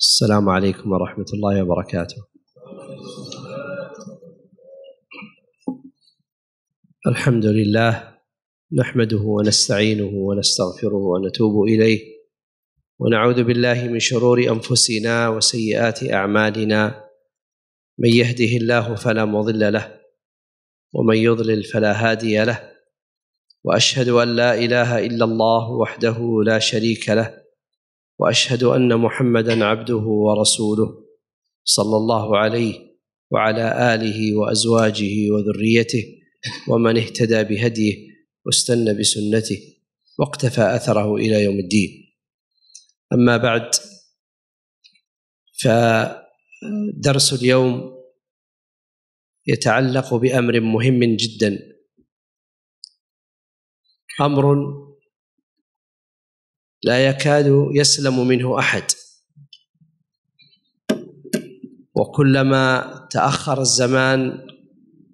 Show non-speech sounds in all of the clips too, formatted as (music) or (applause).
السلام عليكم ورحمة الله وبركاته. الحمد لله نحمده ونستعينه ونستغفره ونتوب إليه ونعوذ بالله من شرور أنفسنا وسيئات أعمالنا من يهده الله فلا مضل له ومن يضلل فلا هادي له وأشهد أن لا إله إلا الله وحده لا شريك له واشهد ان محمدا عبده ورسوله صلى الله عليه وعلى اله وازواجه وذريته ومن اهتدى بهديه واستنى بسنته واقتفى اثره الى يوم الدين اما بعد فدرس اليوم يتعلق بامر مهم جدا امر لا يكاد يسلم منه احد وكلما تاخر الزمان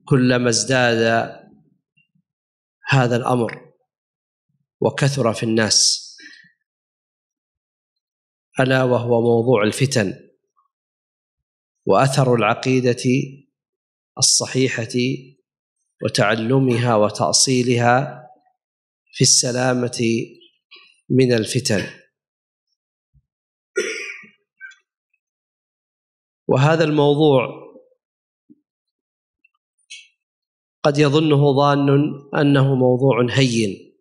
كلما ازداد هذا الامر وكثر في الناس الا وهو موضوع الفتن واثر العقيده الصحيحه وتعلمها وتاصيلها في السلامه من الفتن وهذا الموضوع قد يظنه ظان انه موضوع هين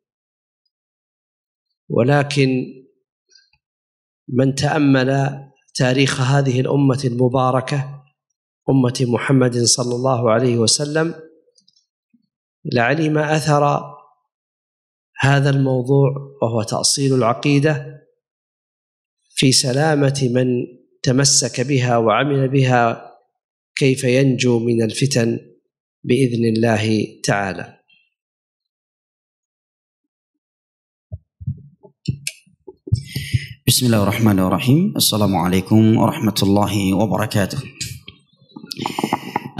ولكن من تامل تاريخ هذه الامه المباركه امه محمد صلى الله عليه وسلم لعلم اثر هذا الموضوع وهو تأصيل العقيدة في سلامة من تمسك بها وعمل بها كيف ينجو من الفتن بإذن الله تعالى بسم الله الرحمن الرحيم السلام عليكم ورحمة الله وبركاته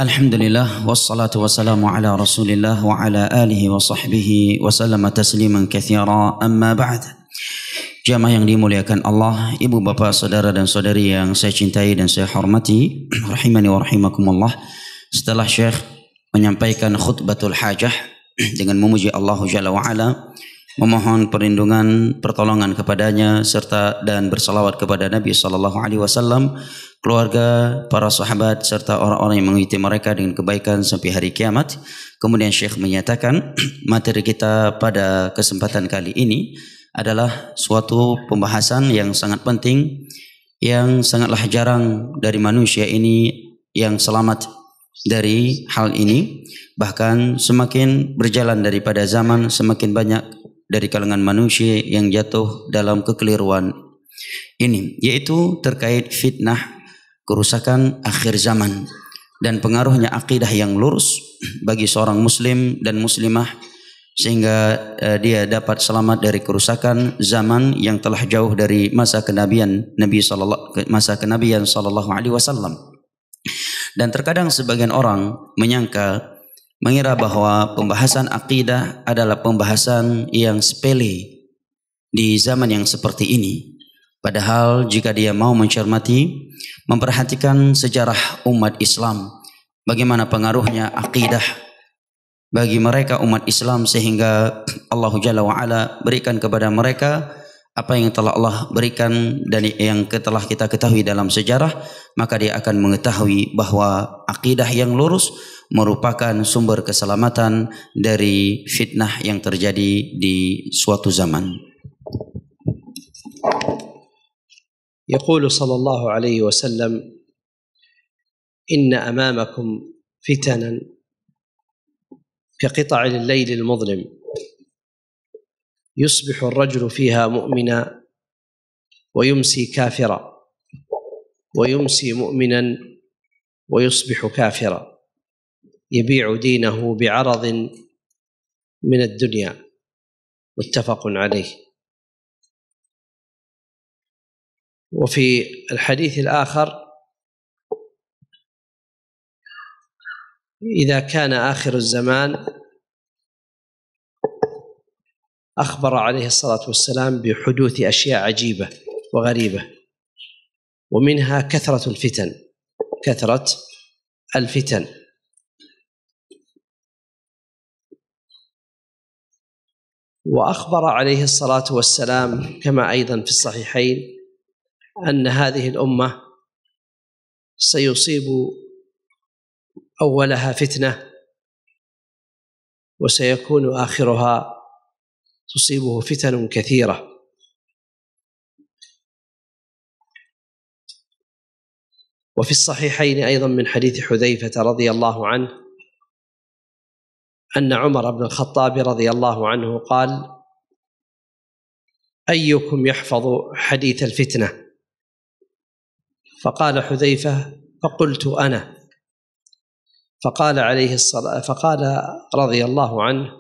Alhamdulillah wassalatu wassalamu ala Rasulillah wa ala alihi wa sahbihi wa sallama tasliman katsira amma ba'd. Jamaah yang dimuliakan Allah, ibu bapa, saudara dan saudari yang saya cintai dan saya hormati, (clears throat) rahimani wa rahimakumullah. Setelah Syekh menyampaikan khutbatul hajah (clears throat) dengan memuji Allahu Jalla wa Ala, memohon perlindungan pertolongan kepadanya serta dan bersalawat kepada Nabi sallallahu alaihi wasallam keluarga para sahabat serta orang-orang yang mengikuti mereka dengan kebaikan sampai hari kiamat kemudian Syekh menyatakan (clears throat) materi kita pada kesempatan kali ini adalah suatu pembahasan yang sangat penting yang sangatlah jarang dari manusia ini yang selamat dari hal ini bahkan semakin berjalan daripada zaman semakin banyak dari kalangan manusia yang jatuh dalam kekeliruan ini yaitu terkait fitnah kerusakan akhir zaman dan pengaruhnya akidah yang lurus bagi seorang muslim dan muslimah sehingga uh, dia dapat selamat dari kerusakan zaman yang telah jauh dari masa kenabian Nabi sallallahu masa kenabian sallallahu alaihi wasallam dan terkadang sebagian orang menyangka mengira bahwa pembahasan akidah adalah pembahasan yang sepele di zaman yang seperti ini. Padahal jika dia mau mencermati, memperhatikan sejarah umat Islam, bagaimana pengaruhnya akidah bagi mereka umat Islam sehingga Allah Jalla wa'ala berikan kepada mereka apa yang telah Allah berikan dan yang telah kita ketahui dalam sejarah, maka dia akan mengetahui bahawa akidah yang lurus merupakan sumber keselamatan dari fitnah yang terjadi di suatu zaman. يقول صلى الله عليه وسلم إن أمامكم فتنا كقطع الليل المظلم يصبح الرجل فيها مؤمنا ويمسي كافرا ويمسي مؤمنا ويصبح كافرا يبيع دينه بعرض من الدنيا متفق عليه وفي الحديث الآخر إذا كان آخر الزمان أخبر عليه الصلاة والسلام بحدوث أشياء عجيبة وغريبة ومنها كثرة الفتن كثرة الفتن واخبر عليه الصلاه والسلام كما ايضا في الصحيحين ان هذه الامه سيصيب اولها فتنه وسيكون اخرها تصيبه فتن كثيره وفي الصحيحين ايضا من حديث حذيفه رضي الله عنه أن عمر بن الخطاب رضي الله عنه قال أيكم يحفظ حديث الفتنة فقال حذيفة فقلت أنا فقال عليه الصلاة فقال رضي الله عنه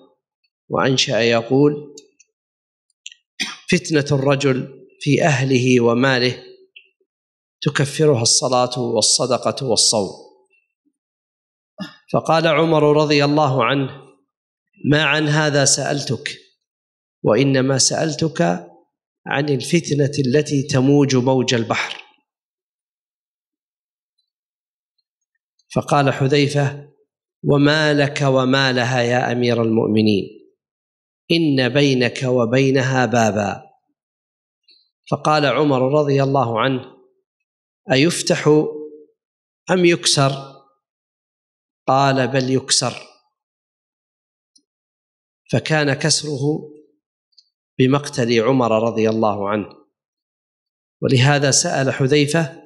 وأنشأ يقول فتنة الرجل في أهله وماله تكفرها الصلاة والصدقة والصوم فقال عمر رضي الله عنه ما عن هذا سألتك وإنما سألتك عن الفتنة التي تموج موج البحر فقال حذيفة وما لك وما لها يا أمير المؤمنين إن بينك وبينها بابا فقال عمر رضي الله عنه أيفتح أم يكسر قال بل يكسر فكان كسره بمقتل عمر رضي الله عنه ولهذا سأل حذيفة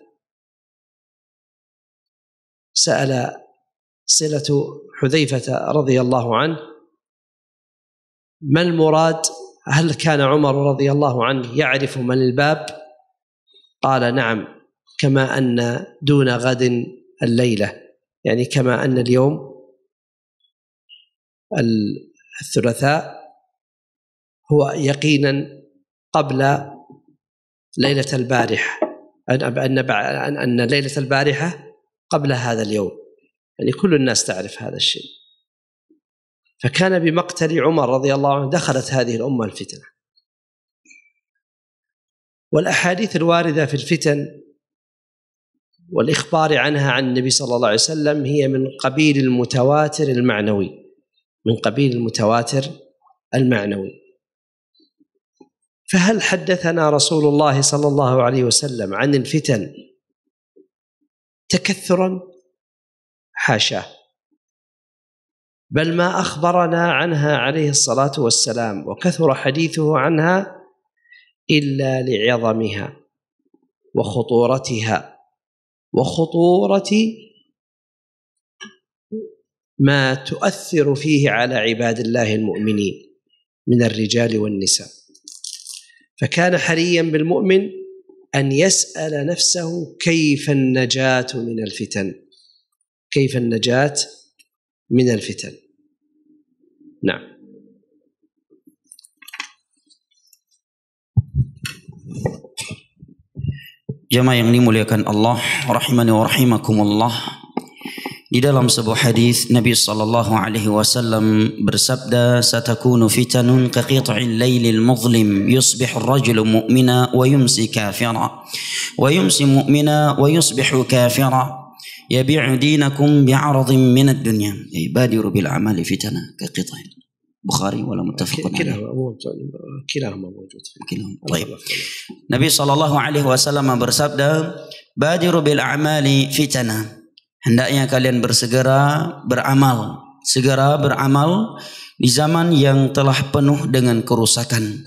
سأل صلة حذيفة رضي الله عنه ما المراد هل كان عمر رضي الله عنه يعرف من الباب قال نعم كما أن دون غد الليلة يعني كما أن اليوم الثلاثاء هو يقينا قبل ليلة البارحة أن أن ليلة البارحة قبل هذا اليوم يعني كل الناس تعرف هذا الشيء فكان بمقتل عمر رضي الله عنه دخلت هذه الأمة الفتنة والأحاديث الواردة في الفتن والإخبار عنها عن النبي صلى الله عليه وسلم هي من قبيل المتواتر المعنوي من قبيل المتواتر المعنوي فهل حدثنا رسول الله صلى الله عليه وسلم عن الفتن تكثرا حاشاه بل ما اخبرنا عنها عليه الصلاه والسلام وكثر حديثه عنها الا لعظمها وخطورتها وخطوره ما تؤثر فيه على عباد الله المؤمنين من الرجال والنساء فكان حريا بالمؤمن ان يسال نفسه كيف النجاه من الفتن كيف النجاه من الفتن نعم Jamaah yang dimuliakan Allah, rahimani wa rahimakumullah. Di dalam sebuah hadis Nabi sallallahu alaihi wasallam bersabda satakunu fitanun ka lailil muzlim yusbihu ar-rajulu mu'mina wa yumsi kafira wa yumsi mu'mina wa yusbihu kafira yabi'u dinakum bi'aradin min ad-dunya ibadiru bil amali fitana ka qit'in Bukhari wala muttafaqun عليه كلاهما موجود كلاهما طيب Nabi sallallahu alaihi wasallam bersabda badiru bil amali fitana Hendaknya kalian bersegera beramal, segera beramal di zaman yang telah penuh dengan kerusakan.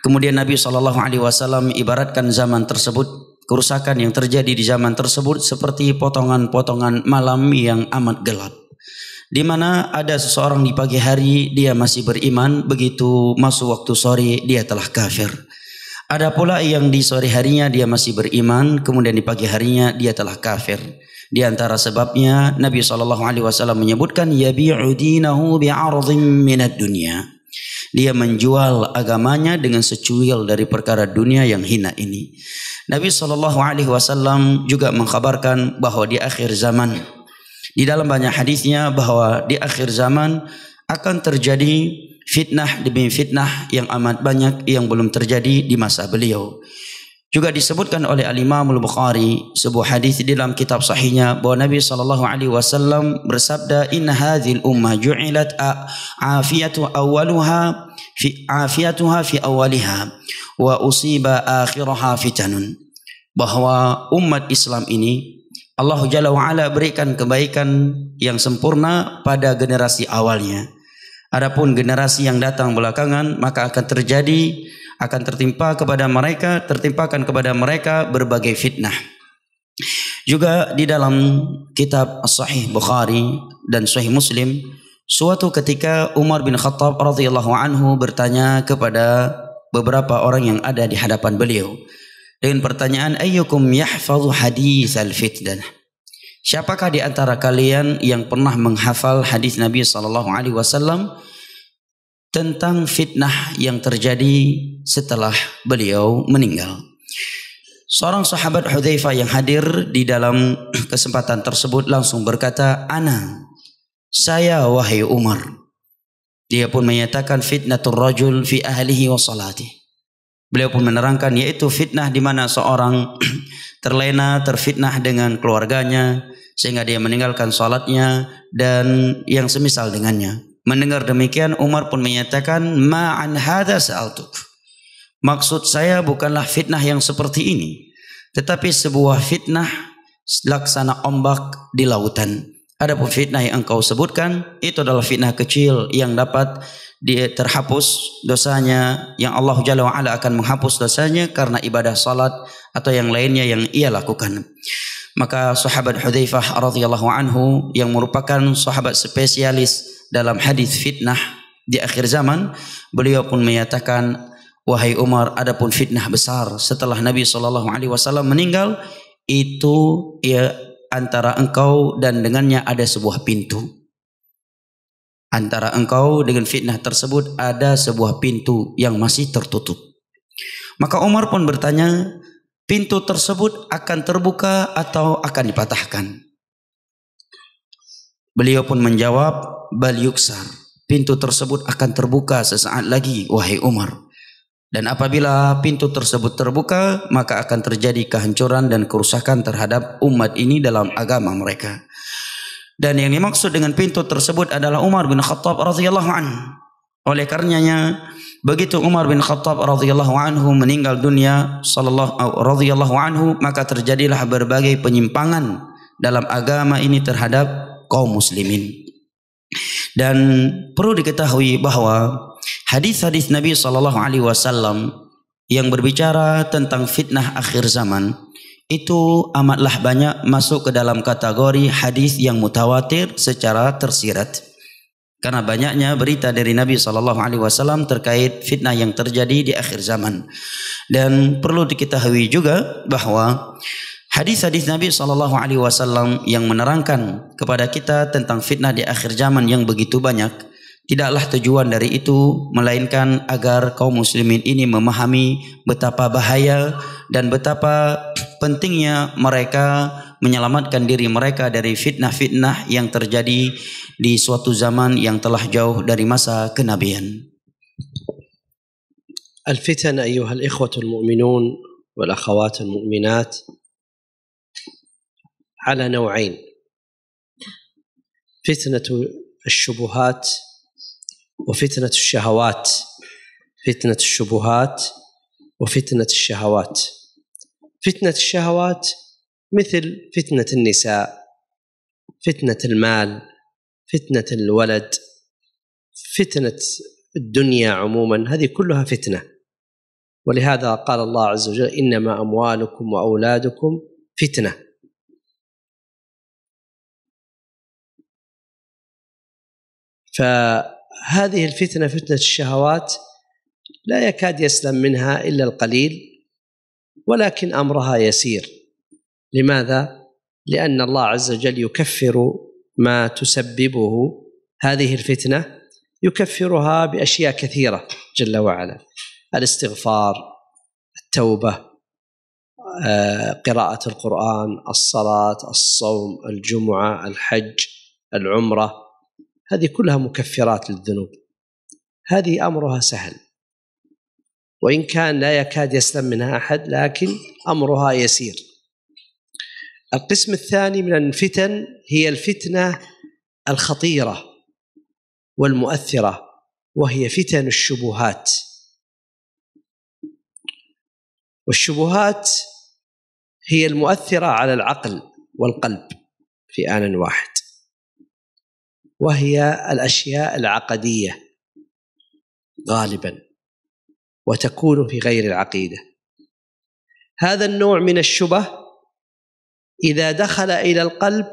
Kemudian Nabi sallallahu alaihi wasallam ibaratkan zaman tersebut kerusakan yang terjadi di zaman tersebut seperti potongan-potongan malam yang amat gelap. Di mana ada seseorang di pagi hari dia masih beriman, begitu masuk waktu sore dia telah kafir. Ada pula yang di sore harinya dia masih beriman, kemudian di pagi harinya dia telah kafir. Di antara sebabnya Nabi saw alaihi wasallam menyebutkan yabi'u dinahu bi'ardhin minad dunya. Dia menjual agamanya dengan secuil dari perkara dunia yang hina ini. Nabi saw juga mengkhabarkan bahwa di akhir zaman di dalam banyak hadisnya bahawa di akhir zaman akan terjadi fitnah demi fitnah yang amat banyak yang belum terjadi di masa beliau. Juga disebutkan oleh Al-Imam Al-Bukhari sebuah hadis di dalam kitab sahihnya bahwa Nabi sallallahu alaihi wasallam bersabda In hadhil ummah ju'ilat afiyatu awwaluha fi afiyatuha fi awwaliha wa usiba akhiraha fitanun bahwa umat Islam ini Allah Jalla wa'ala berikan kebaikan yang sempurna pada generasi awalnya. Adapun generasi yang datang belakangan maka akan terjadi akan tertimpa kepada mereka tertimpakan kepada mereka berbagai fitnah. Juga di dalam kitab Sahih Bukhari dan Sahih Muslim suatu ketika Umar bin Khattab radhiyallahu anhu bertanya kepada beberapa orang yang ada di hadapan beliau dengan pertanyaan ayyukum yahfazu hadis al-fitnah Siapakah di antara kalian yang pernah menghafal hadis Nabi sallallahu alaihi wasallam tentang fitnah yang terjadi setelah beliau meninggal? Seorang sahabat Hudzaifah yang hadir di dalam (clears throat) kesempatan tersebut langsung berkata, "Ana saya wahai Umar." Dia pun menyatakan fitnatur rajul fi ahlihi wa salatihi. Beliau pun menerangkan yaitu fitnah di mana seorang (clears throat) terlena, terfitnah dengan keluarganya, sehingga dia meninggalkan salatnya dan yang semisal dengannya. Mendengar demikian Umar pun menyatakan ma an hadza sa'altuk. Maksud saya bukanlah fitnah yang seperti ini, tetapi sebuah fitnah laksana ombak di lautan. Adapun fitnah yang engkau sebutkan itu adalah fitnah kecil yang dapat dia terhapus dosanya yang Allah Jalla wa akan menghapus dosanya karena ibadah salat atau yang lainnya yang ia lakukan maka sahabat Hudzaifah radhiyallahu anhu yang merupakan sahabat spesialis dalam hadis fitnah di akhir zaman beliau pun menyatakan wahai Umar adapun fitnah besar setelah Nabi sallallahu alaihi wasallam meninggal itu ya antara engkau dan dengannya ada sebuah pintu antara engkau dengan fitnah tersebut ada sebuah pintu yang masih tertutup maka Umar pun bertanya pintu tersebut akan terbuka atau akan dipatahkan. Beliau pun menjawab, Bal yuksar, pintu tersebut akan terbuka sesaat lagi, wahai Umar. Dan apabila pintu tersebut terbuka, maka akan terjadi kehancuran dan kerusakan terhadap umat ini dalam agama mereka. Dan yang dimaksud dengan pintu tersebut adalah Umar bin Khattab radhiyallahu anhu. Oleh karenanya, Begitu Umar bin Khattab radhiyallahu anhu meninggal dunia sallallahu radhiyallahu anhu maka terjadilah berbagai penyimpangan dalam agama ini terhadap kaum muslimin. Dan perlu diketahui bahawa hadis-hadis Nabi sallallahu alaihi wasallam yang berbicara tentang fitnah akhir zaman itu amatlah banyak masuk ke dalam kategori hadis yang mutawatir secara tersirat karena banyaknya berita dari Nabi sallallahu alaihi wasallam terkait fitnah yang terjadi di akhir zaman. Dan perlu diketahui juga bahawa hadis-hadis Nabi sallallahu alaihi wasallam yang menerangkan kepada kita tentang fitnah di akhir zaman yang begitu banyak tidaklah tujuan dari itu melainkan agar kaum muslimin ini memahami betapa bahaya dan betapa pentingnya mereka menyelamatkan diri mereka dari fitnah-fitnah yang terjadi di suatu zaman yang telah jauh dari masa kenabian. الفتن أيها الإخوة المؤمنون والأخوات المؤمنات على نوعين فتنة الشبهات وفتنة الشهوات فتنة الشبهات وفتنة الشهوات فتنة الشهوات مثل فتنة النساء فتنة المال فتنة الولد فتنة الدنيا عموما هذه كلها فتنة ولهذا قال الله عز وجل إنما أموالكم وأولادكم فتنة فهذه الفتنة فتنة الشهوات لا يكاد يسلم منها إلا القليل ولكن أمرها يسير لماذا؟ لأن الله عز وجل يكفر ما تسببه هذه الفتنة يكفرها بأشياء كثيرة جل وعلا الاستغفار التوبة آه، قراءة القرآن الصلاة الصوم الجمعة الحج العمرة هذه كلها مكفرات للذنوب هذه أمرها سهل وإن كان لا يكاد يسلم منها أحد لكن أمرها يسير القسم الثاني من الفتن هي الفتنه الخطيره والمؤثره وهي فتن الشبهات والشبهات هي المؤثره على العقل والقلب في ان واحد وهي الاشياء العقديه غالبا وتكون في غير العقيده هذا النوع من الشبه إذا دخل إلى القلب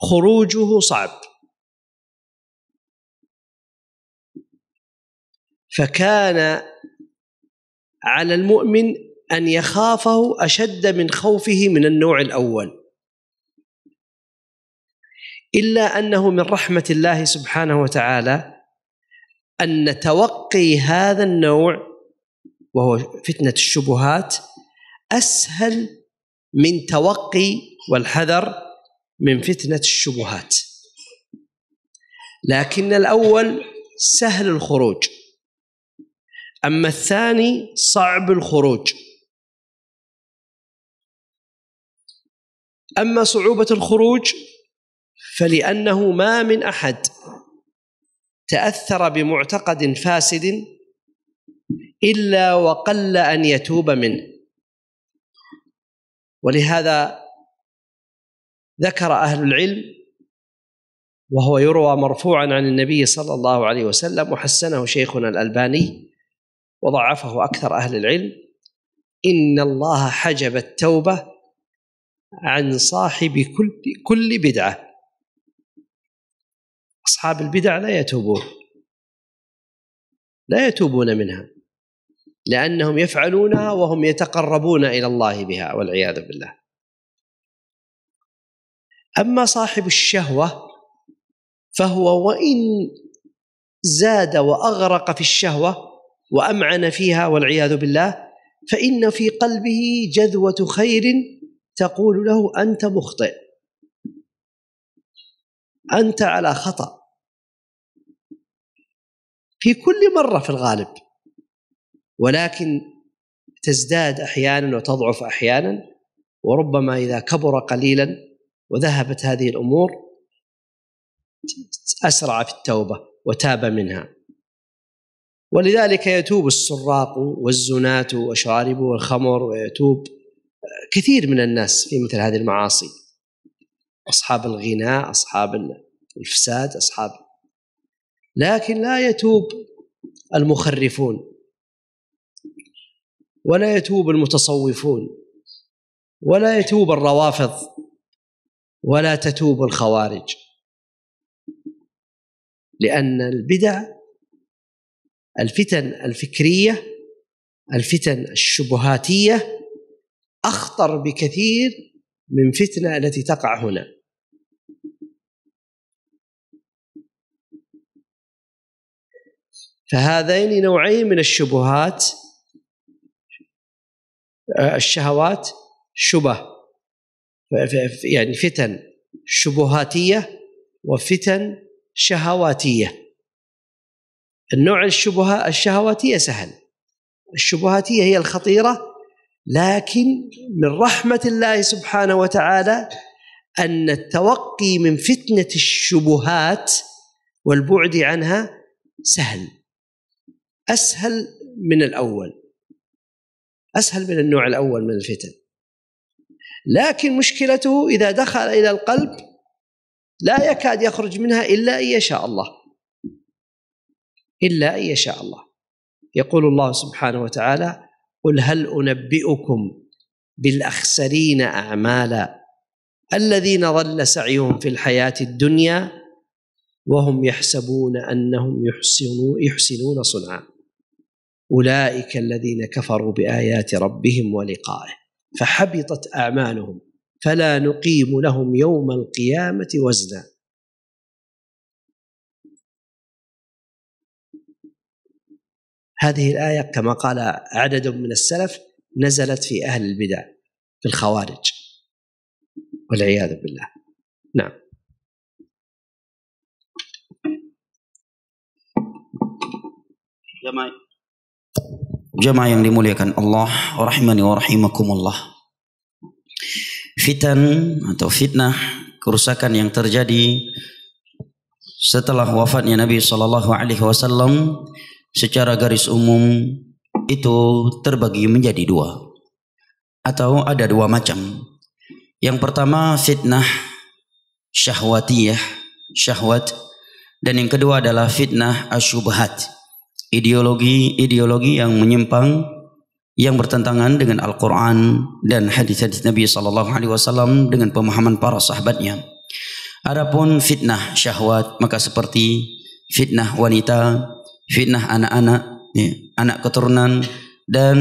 خروجه صعب فكان على المؤمن أن يخافه أشد من خوفه من النوع الأول إلا أنه من رحمة الله سبحانه وتعالى أن توقي هذا النوع وهو فتنة الشبهات أسهل من توقي والحذر من فتنه الشبهات لكن الاول سهل الخروج اما الثاني صعب الخروج اما صعوبه الخروج فلانه ما من احد تاثر بمعتقد فاسد الا وقل ان يتوب منه ولهذا ذكر أهل العلم وهو يروى مرفوعا عن النبي صلى الله عليه وسلم وحسنه شيخنا الألباني وضعفه أكثر أهل العلم إن الله حجب التوبة عن صاحب كل كل بدعة أصحاب البدع لا يتوبون لا يتوبون منها لأنهم يفعلونها وهم يتقربون إلى الله بها والعياذ بالله أما صاحب الشهوة فهو وإن زاد وأغرق في الشهوة وأمعن فيها والعياذ بالله فإن في قلبه جذوة خير تقول له أنت مخطئ أنت على خطأ في كل مرة في الغالب ولكن تزداد احيانا وتضعف احيانا وربما اذا كبر قليلا وذهبت هذه الامور اسرع في التوبه وتاب منها ولذلك يتوب السراق والزناة وشارب الخمر ويتوب كثير من الناس في مثل هذه المعاصي أصحاب الغناء أصحاب الفساد أصحاب لكن لا يتوب المخرفون ولا يتوب المتصوفون ولا يتوب الروافض ولا تتوب الخوارج لأن البدع الفتن الفكرية الفتن الشبهاتية أخطر بكثير من فتنة التي تقع هنا فهذين نوعين من الشبهات الشهوات شبه يعني فتن شبهاتيه وفتن شهواتيه النوع الشبهه الشهواتيه سهل الشبهاتيه هي الخطيره لكن من رحمه الله سبحانه وتعالى ان التوقي من فتنه الشبهات والبعد عنها سهل اسهل من الاول أسهل من النوع الأول من الفتن لكن مشكلته إذا دخل إلى القلب لا يكاد يخرج منها إلا أن يشاء الله إلا أن يشاء الله يقول الله سبحانه وتعالى قل هل أنبئكم بالأخسرين أعمالا الذين ضل سعيهم في الحياة الدنيا وهم يحسبون أنهم يحسنون, يحسنون صنعا أولئك الذين كفروا بآيات ربهم ولقائه فحبطت أعمالهم فلا نقيم لهم يوم القيامة وزنا هذه الآية كما قال عدد من السلف نزلت في أهل البدع في الخوارج والعياذ بالله نعم عندما Jemaah yang dimuliakan Allah Rahimani wa rahimakumullah Fitan atau fitnah Kerusakan yang terjadi Setelah wafatnya Nabi SAW Secara garis umum Itu terbagi menjadi dua Atau ada dua macam Yang pertama fitnah Syahwatiyah Syahwat Dan yang kedua adalah fitnah asyubhat as ideologi-ideologi yang menyimpang yang bertentangan dengan Al-Qur'an dan hadis-hadis Nabi sallallahu alaihi wasallam dengan pemahaman para sahabatnya. Adapun fitnah syahwat maka seperti fitnah wanita, fitnah anak-anak, ya, anak keturunan dan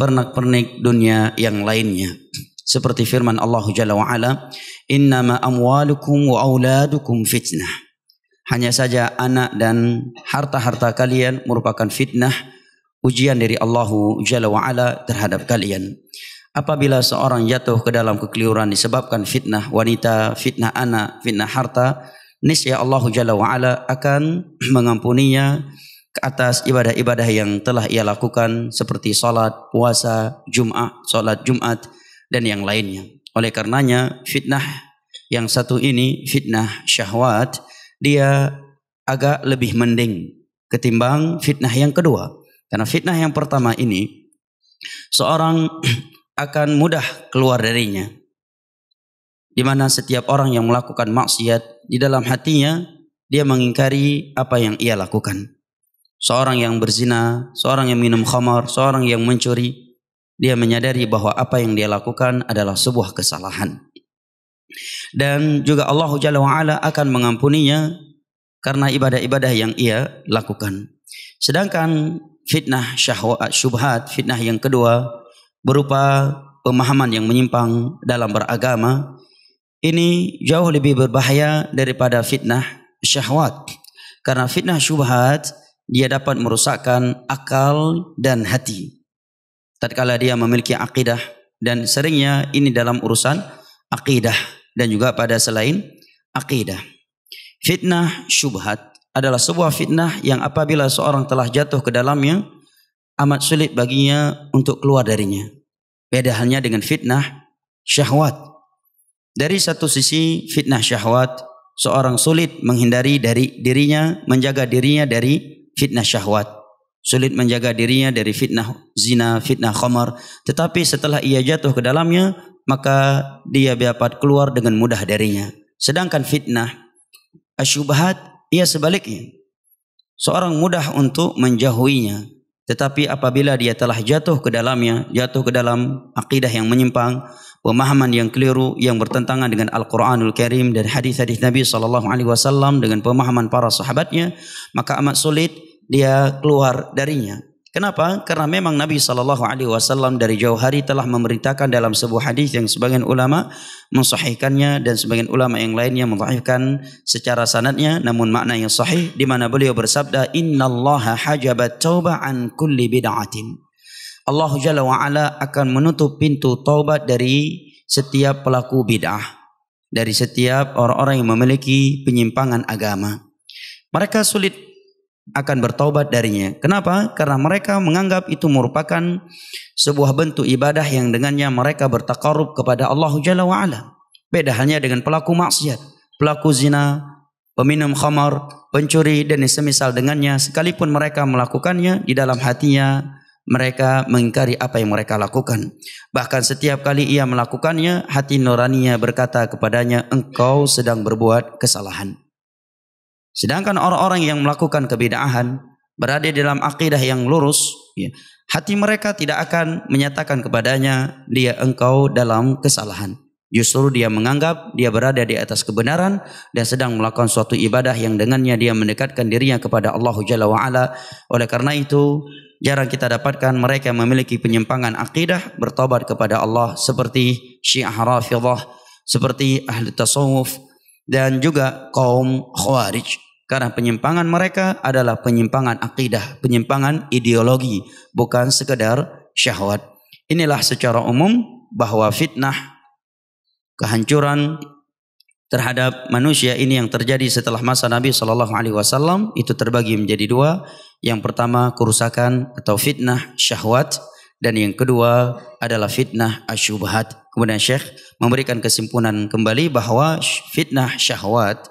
pernak-pernik dunia yang lainnya. Seperti firman Allah Jalla wa Ala, "Innama amwalukum wa auladukum fitnah." Hanya saja anak dan harta-harta kalian merupakan fitnah ujian dari Allah Jalla wa Ala terhadap kalian. Apabila seorang jatuh ke dalam kekeliruan disebabkan fitnah wanita, fitnah anak, fitnah harta, niscaya Allah Jalla wa Ala akan (clears throat) mengampuninya ke atas ibadah-ibadah yang telah ia lakukan seperti salat, puasa, Jumat, salat Jumat dan yang lainnya. Oleh karenanya fitnah yang satu ini fitnah syahwat dia agak lebih mending ketimbang fitnah yang kedua. Karena fitnah yang pertama ini seorang (clears throat) akan mudah keluar darinya. Di mana setiap orang yang melakukan maksiat di dalam hatinya dia mengingkari apa yang ia lakukan. Seorang yang berzina, seorang yang minum khamar, seorang yang mencuri, dia menyadari bahwa apa yang dia lakukan adalah sebuah kesalahan. Dan juga Allah Jalla wa'ala akan mengampuninya karena ibadah-ibadah yang ia lakukan. Sedangkan fitnah syahwat syubhat, fitnah yang kedua berupa pemahaman yang menyimpang dalam beragama. Ini jauh lebih berbahaya daripada fitnah syahwat. Karena fitnah syubhat dia dapat merusakkan akal dan hati. Tatkala dia memiliki akidah dan seringnya ini dalam urusan akidah dan juga pada selain akidah. Fitnah syubhat adalah sebuah fitnah yang apabila seorang telah jatuh ke dalamnya amat sulit baginya untuk keluar darinya. Beda halnya dengan fitnah syahwat. Dari satu sisi fitnah syahwat seorang sulit menghindari dari dirinya menjaga dirinya dari fitnah syahwat. Sulit menjaga dirinya dari fitnah zina, fitnah khamar. Tetapi setelah ia jatuh ke dalamnya, maka dia dapat keluar dengan mudah darinya. Sedangkan fitnah, asyubahat, ia sebaliknya. Seorang mudah untuk menjauhinya. Tetapi apabila dia telah jatuh ke dalamnya, jatuh ke dalam akidah yang menyimpang, pemahaman yang keliru yang bertentangan dengan Al-Quranul Karim dan hadis-hadis Nabi SAW dengan pemahaman para sahabatnya, maka amat sulit dia keluar darinya. Kenapa? Karena memang Nabi Shallallahu alaihi wasallam dari jauh hari telah memerintahkan dalam sebuah hadis yang sebagian ulama mensahihkannya dan sebagian ulama yang lainnya mensahihkan secara sanadnya namun makna yang sahih di mana beliau bersabda innallaha hajaba tauba an kulli bid'atin. Allah jalla wa ala akan menutup pintu taubat dari setiap pelaku bid'ah, dari setiap orang-orang yang memiliki penyimpangan agama. Mereka sulit akan bertaubat darinya. Kenapa? Karena mereka menganggap itu merupakan sebuah bentuk ibadah yang dengannya mereka bertakarub kepada Allah Jalla wa'ala. Beda halnya dengan pelaku maksiat, pelaku zina, peminum khamar, pencuri dan semisal dengannya sekalipun mereka melakukannya di dalam hatinya mereka mengingkari apa yang mereka lakukan. Bahkan setiap kali ia melakukannya, hati nuraninya berkata kepadanya, engkau sedang berbuat kesalahan. Sedangkan orang-orang yang melakukan kebidaahan berada dalam akidah yang lurus, ya, hati mereka tidak akan menyatakan kepadanya dia engkau dalam kesalahan. Justru dia menganggap dia berada di atas kebenaran dan sedang melakukan suatu ibadah yang dengannya dia mendekatkan dirinya kepada Allah Jalla wa'ala. Oleh karena itu, jarang kita dapatkan mereka yang memiliki penyimpangan akidah bertobat kepada Allah seperti Syiah Rafidah, seperti Ahli Tasawuf, dan juga kaum Khawarij. Karena penyimpangan mereka adalah penyimpangan akidah, penyimpangan ideologi, bukan sekedar syahwat. Inilah secara umum bahwa fitnah kehancuran terhadap manusia ini yang terjadi setelah masa Nabi sallallahu alaihi wasallam itu terbagi menjadi dua. Yang pertama kerusakan atau fitnah syahwat dan yang kedua adalah fitnah asyubhat kemudian Syekh memberikan kesimpulan kembali bahawa fitnah syahwat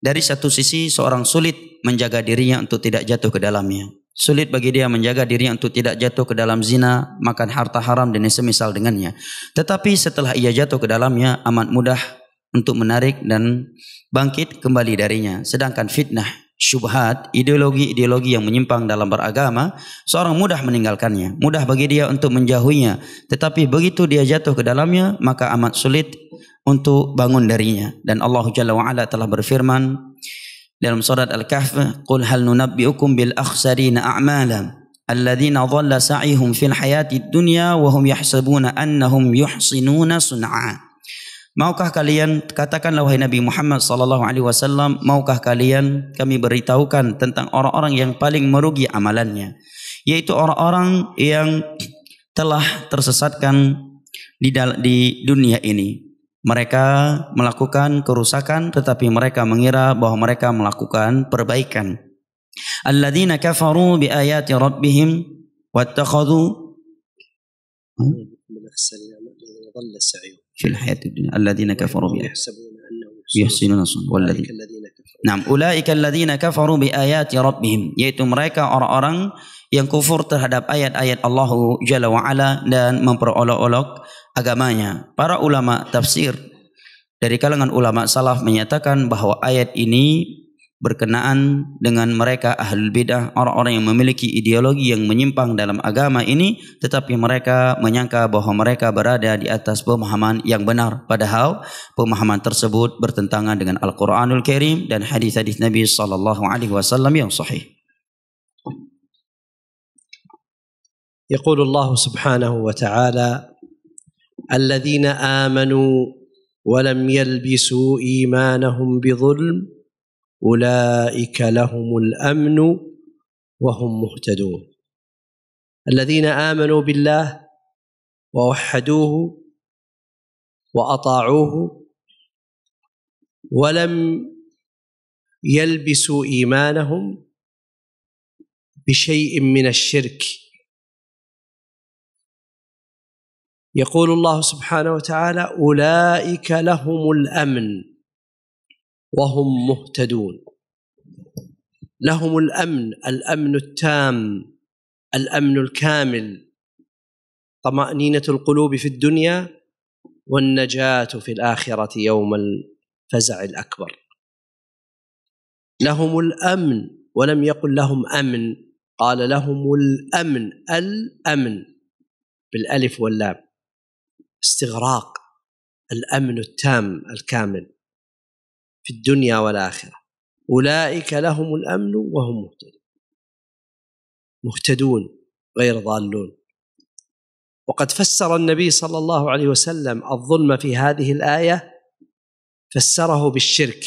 dari satu sisi seorang sulit menjaga dirinya untuk tidak jatuh ke dalamnya. Sulit bagi dia menjaga dirinya untuk tidak jatuh ke dalam zina, makan harta haram dan semisal dengannya. Tetapi setelah ia jatuh ke dalamnya amat mudah untuk menarik dan bangkit kembali darinya. Sedangkan fitnah syubhat, ideologi-ideologi yang menyimpang dalam beragama, seorang mudah meninggalkannya, mudah bagi dia untuk menjauhinya, tetapi begitu dia jatuh ke dalamnya, maka amat sulit untuk bangun darinya. Dan Allah Jalla wa'ala telah berfirman dalam surat Al-Kahf, Qul hal nunabbi'ukum bil akhsarina a'mala alladhina dhalla sa'ihum fil hayati dunya wa hum yahsabuna annahum yuhsinuna Maukah kalian katakanlah wahai Nabi Muhammad sallallahu alaihi wasallam, maukah kalian kami beritahukan tentang orang-orang yang paling merugi amalannya, yaitu orang-orang yang telah tersesatkan di di dunia ini. Mereka melakukan kerusakan tetapi mereka mengira bahwa mereka melakukan perbaikan. Alladzina kafaru bi ayati rabbihim wattakhadhu من احسن الاعمال يعني ضل سعيه في الحياه الدنيا الذين كفروا بها يحسبون انهم يحسنون صنعا والذين Nah, ulaika alladziina kafaru biayati rabbihim, yaitu mereka orang-orang yang kufur terhadap ayat-ayat Allah Jalla wa Ala dan memperolok-olok agamanya. Para ulama tafsir dari kalangan ulama salaf menyatakan bahawa ayat ini berkenaan dengan mereka ahlul bidah orang-orang yang memiliki ideologi yang menyimpang dalam agama ini tetapi mereka menyangka bahwa mereka berada di atas pemahaman yang benar padahal pemahaman tersebut bertentangan dengan Al-Qur'anul Karim dan hadis-hadis Nabi sallallahu alaihi wasallam yang sahih. يقول الله سبحانه وتعالى الذين آمنوا ولم يلبسوا إيمانهم بظلم أولئك لهم الأمن وهم مهتدون الذين آمنوا بالله ووحدوه وأطاعوه ولم يلبسوا إيمانهم بشيء من الشرك يقول الله سبحانه وتعالى أولئك لهم الأمن وهم مهتدون لهم الامن الامن التام الامن الكامل طمانينه القلوب في الدنيا والنجاه في الاخره يوم الفزع الاكبر لهم الامن ولم يقل لهم امن قال لهم الامن الامن بالالف واللام استغراق الامن التام الكامل في الدنيا والآخرة أولئك لهم الأمن وهم مهتدون مهتدون غير ضالون وقد فسر النبي صلى الله عليه وسلم الظلم في هذه الآية فسره بالشرك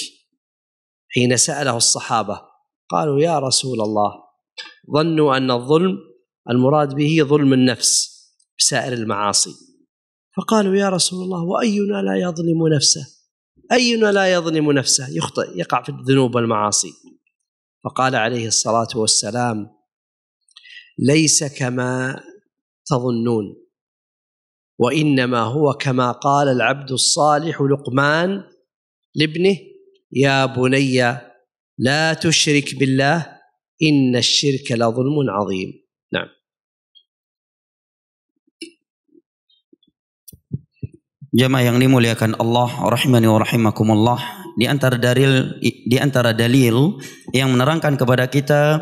حين سأله الصحابة قالوا يا رسول الله ظنوا أن الظلم المراد به ظلم النفس بسائر المعاصي فقالوا يا رسول الله وأينا لا يظلم نفسه أينا لا يظلم نفسه يخطئ يقع في الذنوب والمعاصي فقال عليه الصلاة والسلام ليس كما تظنون وإنما هو كما قال العبد الصالح لقمان لابنه يا بني لا تشرك بالله إن الشرك لظلم عظيم Jemaah yang dimuliakan Allah rahimani wa rahimakumullah di antara dalil di antara dalil yang menerangkan kepada kita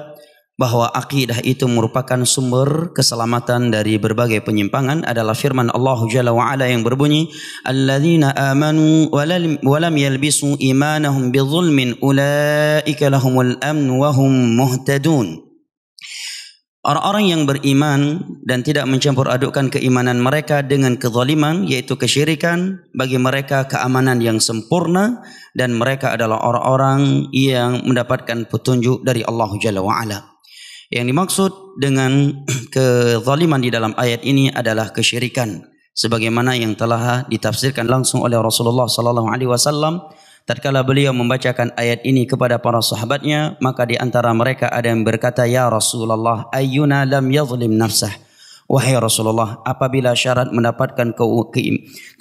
bahawa akidah itu merupakan sumber keselamatan dari berbagai penyimpangan adalah firman Allah Jalla wa Ala yang berbunyi alladzina amanu wa lam yalbisu imanahum bi ulaika lahumul amn wa hum muhtadun Orang-orang yang beriman dan tidak mencampur adukkan keimanan mereka dengan kezaliman yaitu kesyirikan bagi mereka keamanan yang sempurna dan mereka adalah orang-orang yang mendapatkan petunjuk dari Allah Jalla wa'ala. Yang dimaksud dengan (clears throat) kezaliman di dalam ayat ini adalah kesyirikan sebagaimana yang telah ditafsirkan langsung oleh Rasulullah sallallahu alaihi wasallam Tatkala beliau membacakan ayat ini kepada para sahabatnya, maka di antara mereka ada yang berkata, Ya Rasulullah, ayyuna lam yazlim nafsah. Wahai Rasulullah, apabila syarat mendapatkan ke ke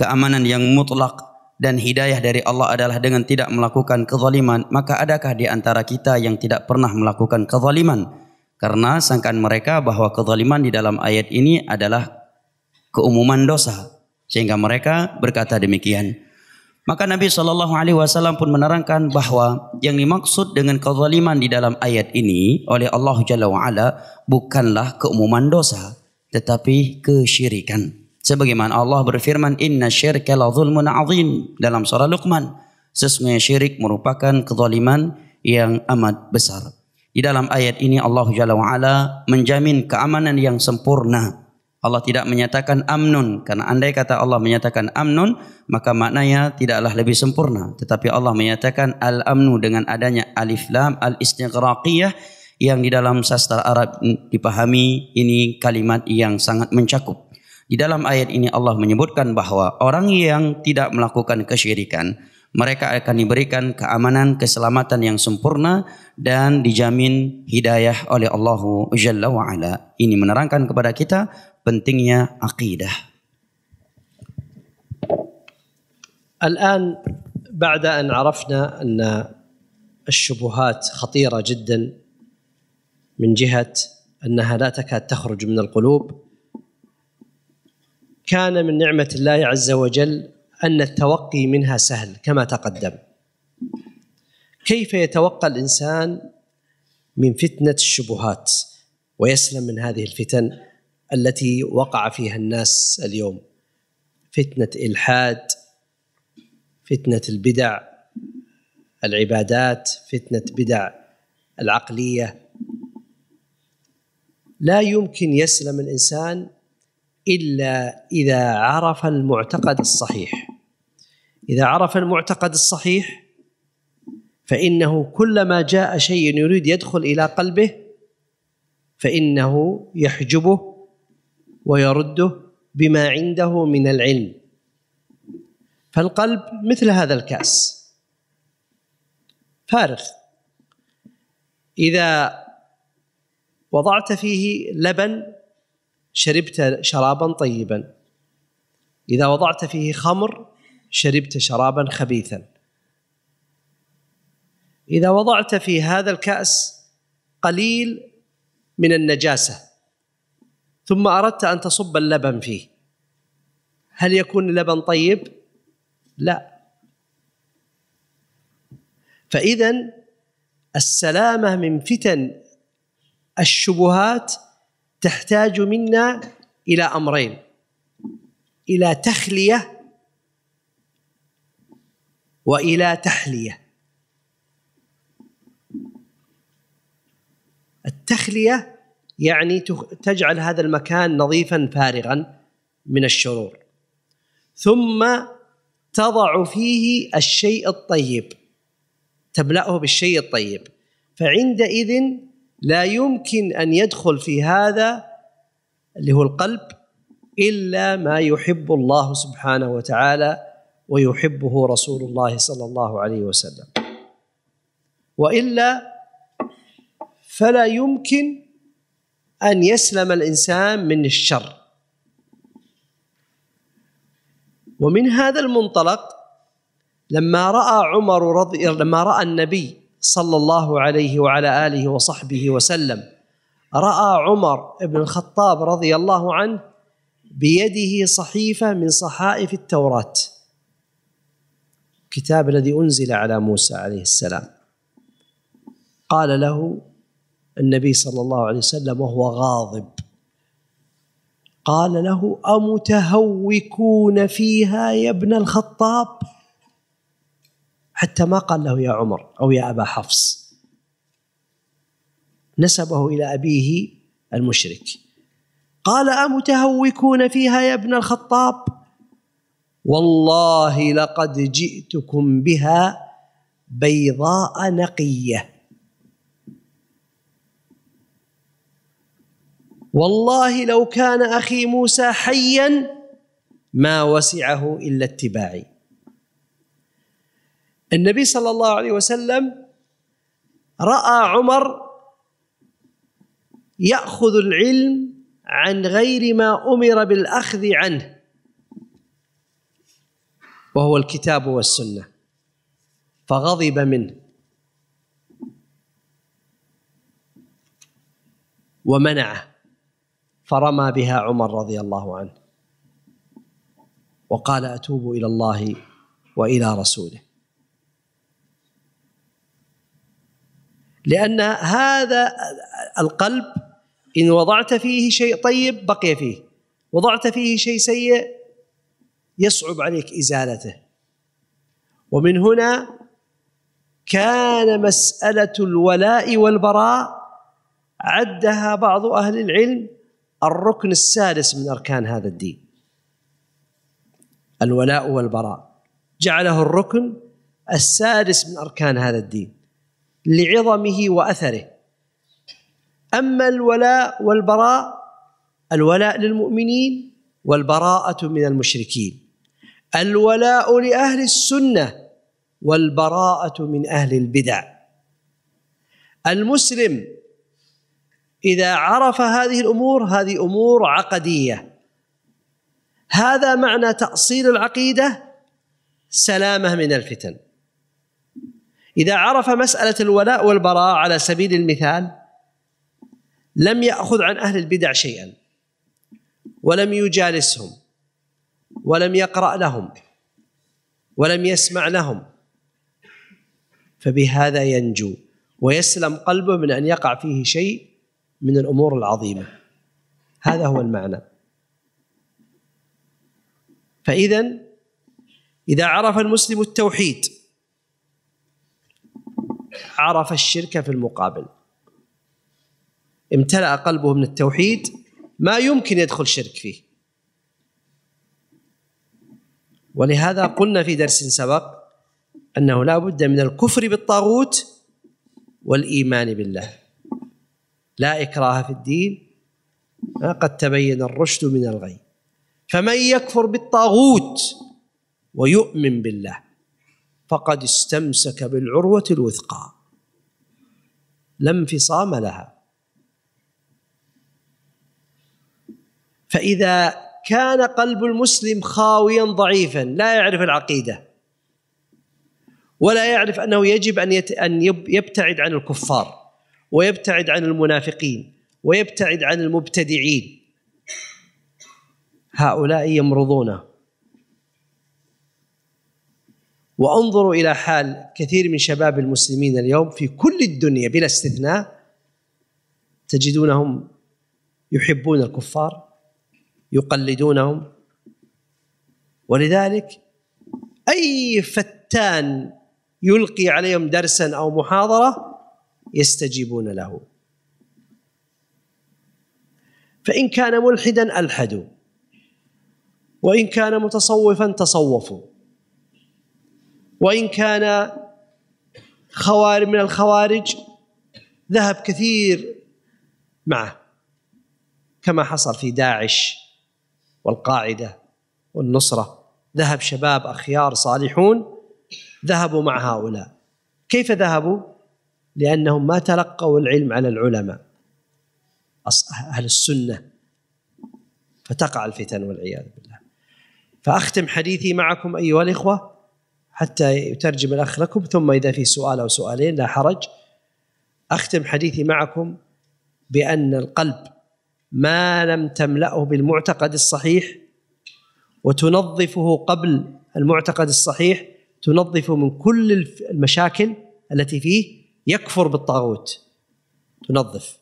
keamanan yang mutlak dan hidayah dari Allah adalah dengan tidak melakukan kezaliman, maka adakah di antara kita yang tidak pernah melakukan kezaliman? Karena sangkaan mereka bahawa kezaliman di dalam ayat ini adalah keumuman dosa. Sehingga mereka berkata demikian. Maka Nabi Shallallahu alaihi wasallam pun menerangkan bahawa yang dimaksud dengan kezaliman di dalam ayat ini oleh Allah Jalla wa Ala bukanlah keumuman dosa tetapi kesyirikan. Sebagaimana Allah berfirman inna syirka la zulmun azim dalam surah Luqman. Sesungguhnya syirik merupakan kezaliman yang amat besar. Di dalam ayat ini Allah Jalla wa Ala menjamin keamanan yang sempurna Allah tidak menyatakan amnun karena andai kata Allah menyatakan amnun maka maknanya tidaklah lebih sempurna tetapi Allah menyatakan al amnu dengan adanya alif lam al istighraqiyah yang di dalam sastra Arab dipahami ini kalimat yang sangat mencakup di dalam ayat ini Allah menyebutkan bahawa orang yang tidak melakukan kesyirikan mereka akan diberikan keamanan keselamatan yang sempurna dan dijamin hidayah oleh Allah Jalla wa Ala. Ini menerangkan kepada kita pentingnya aqidah. الآن بعد أن عرفنا أن الشبهات خطيرة جدا من جهة أنها لا تكاد تخرج من القلوب كان من نعمة الله عز وجل أن التوقي منها سهل كما تقدم كيف يتوقى الإنسان من فتنة الشبهات ويسلم من هذه الفتن التي وقع فيها الناس اليوم فتنه الحاد فتنه البدع العبادات فتنه بدع العقليه لا يمكن يسلم الانسان الا اذا عرف المعتقد الصحيح اذا عرف المعتقد الصحيح فانه كلما جاء شيء يريد يدخل الى قلبه فانه يحجبه ويرده بما عنده من العلم فالقلب مثل هذا الكاس فارغ اذا وضعت فيه لبن شربت شرابا طيبا اذا وضعت فيه خمر شربت شرابا خبيثا اذا وضعت في هذا الكاس قليل من النجاسه ثم اردت ان تصب اللبن فيه هل يكون اللبن طيب لا فاذا السلامه من فتن الشبهات تحتاج منا الى امرين الى تخليه والى تحليه التخليه يعني تجعل هذا المكان نظيفا فارغا من الشرور ثم تضع فيه الشيء الطيب تملأه بالشيء الطيب فعندئذ لا يمكن أن يدخل في هذا اللي هو القلب إلا ما يحب الله سبحانه وتعالى ويحبه رسول الله صلى الله عليه وسلم وإلا فلا يمكن أن يسلم الإنسان من الشر ومن هذا المنطلق لما رأى عمر رضي لما رأى النبي صلى الله عليه وعلى آله وصحبه وسلم رأى عمر بن الخطاب رضي الله عنه بيده صحيفة من صحائف التوراة الكتاب الذي أنزل على موسى عليه السلام قال له النبي صلى الله عليه وسلم وهو غاضب قال له أمتهوكون فيها يا ابن الخطاب حتى ما قال له يا عمر أو يا أبا حفص نسبه إلى أبيه المشرك قال أمتهوكون فيها يا ابن الخطاب والله لقد جئتكم بها بيضاء نقيه والله لو كان اخي موسى حيا ما وسعه الا اتباعي النبي صلى الله عليه وسلم راى عمر ياخذ العلم عن غير ما امر بالاخذ عنه وهو الكتاب والسنه فغضب منه ومنعه فرمى بها عمر رضي الله عنه وقال اتوب الى الله والى رسوله لان هذا القلب ان وضعت فيه شيء طيب بقي فيه وضعت فيه شيء سيء يصعب عليك ازالته ومن هنا كان مساله الولاء والبراء عدها بعض اهل العلم الركن السادس من اركان هذا الدين الولاء والبراء جعله الركن السادس من اركان هذا الدين لعظمه واثره اما الولاء والبراء الولاء للمؤمنين والبراءه من المشركين الولاء لاهل السنه والبراءه من اهل البدع المسلم اذا عرف هذه الامور هذه امور عقديه هذا معنى تاصيل العقيده سلامه من الفتن اذا عرف مساله الولاء والبراء على سبيل المثال لم ياخذ عن اهل البدع شيئا ولم يجالسهم ولم يقرا لهم ولم يسمع لهم فبهذا ينجو ويسلم قلبه من ان يقع فيه شيء من الامور العظيمه هذا هو المعنى فاذا اذا عرف المسلم التوحيد عرف الشرك في المقابل امتلا قلبه من التوحيد ما يمكن يدخل شرك فيه ولهذا قلنا في درس سبق انه لا بد من الكفر بالطاغوت والايمان بالله لا إكراه في الدين قد تبين الرشد من الغي فمن يكفر بالطاغوت ويؤمن بالله فقد استمسك بالعروة الوثقى لا انفصام لها فإذا كان قلب المسلم خاويا ضعيفا لا يعرف العقيدة ولا يعرف أنه يجب أن يبتعد عن الكفار ويبتعد عن المنافقين ويبتعد عن المبتدعين هؤلاء يمرضون وانظروا الى حال كثير من شباب المسلمين اليوم في كل الدنيا بلا استثناء تجدونهم يحبون الكفار يقلدونهم ولذلك اي فتان يلقي عليهم درسا او محاضره يستجيبون له فإن كان ملحدا ألحدوا وإن كان متصوفا تصوفوا وإن كان خوارج من الخوارج ذهب كثير معه كما حصل في داعش والقاعدة والنصرة ذهب شباب أخيار صالحون ذهبوا مع هؤلاء كيف ذهبوا؟ لأنهم ما تلقوا العلم على العلماء أهل السنة فتقع الفتن والعياذ بالله فأختم حديثي معكم أيها الإخوة حتى يترجم الأخ لكم ثم إذا في سؤال أو سؤالين لا حرج أختم حديثي معكم بأن القلب ما لم تملأه بالمعتقد الصحيح وتنظفه قبل المعتقد الصحيح تنظف من كل المشاكل التي فيه يكفر بالطاغوت تنظف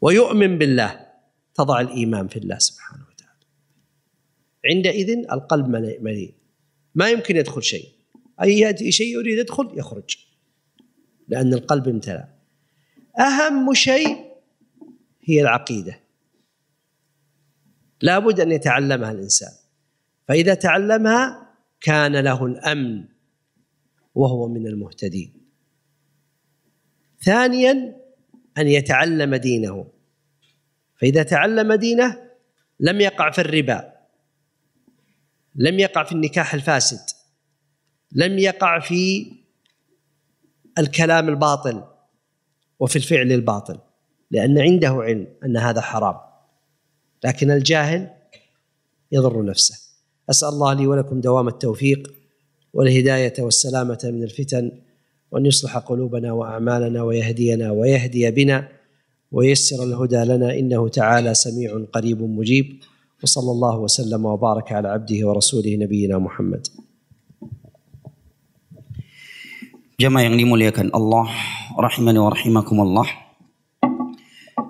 ويؤمن بالله تضع الإيمان في الله سبحانه وتعالى عندئذ القلب مليء ما يمكن يدخل شيء أي شيء يريد يدخل يخرج لأن القلب امتلأ أهم شيء هي العقيدة لا بد أن يتعلمها الإنسان فإذا تعلمها كان له الأمن وهو من المهتدين ثانيا أن يتعلم دينه فإذا تعلم دينه لم يقع في الربا لم يقع في النكاح الفاسد لم يقع في الكلام الباطل وفي الفعل الباطل لأن عنده علم أن هذا حرام لكن الجاهل يضر نفسه أسأل الله لي ولكم دوام التوفيق والهداية والسلامة من الفتن وأن يصلح قلوبنا وأعمالنا ويهدينا ويهدي بنا ويسر الهدى لنا إنه تعالى سميع قريب مجيب وصلى الله وسلم وبارك على عبده ورسوله نبينا محمد جمع يغنم ليك الله رحمني ورحمكم الله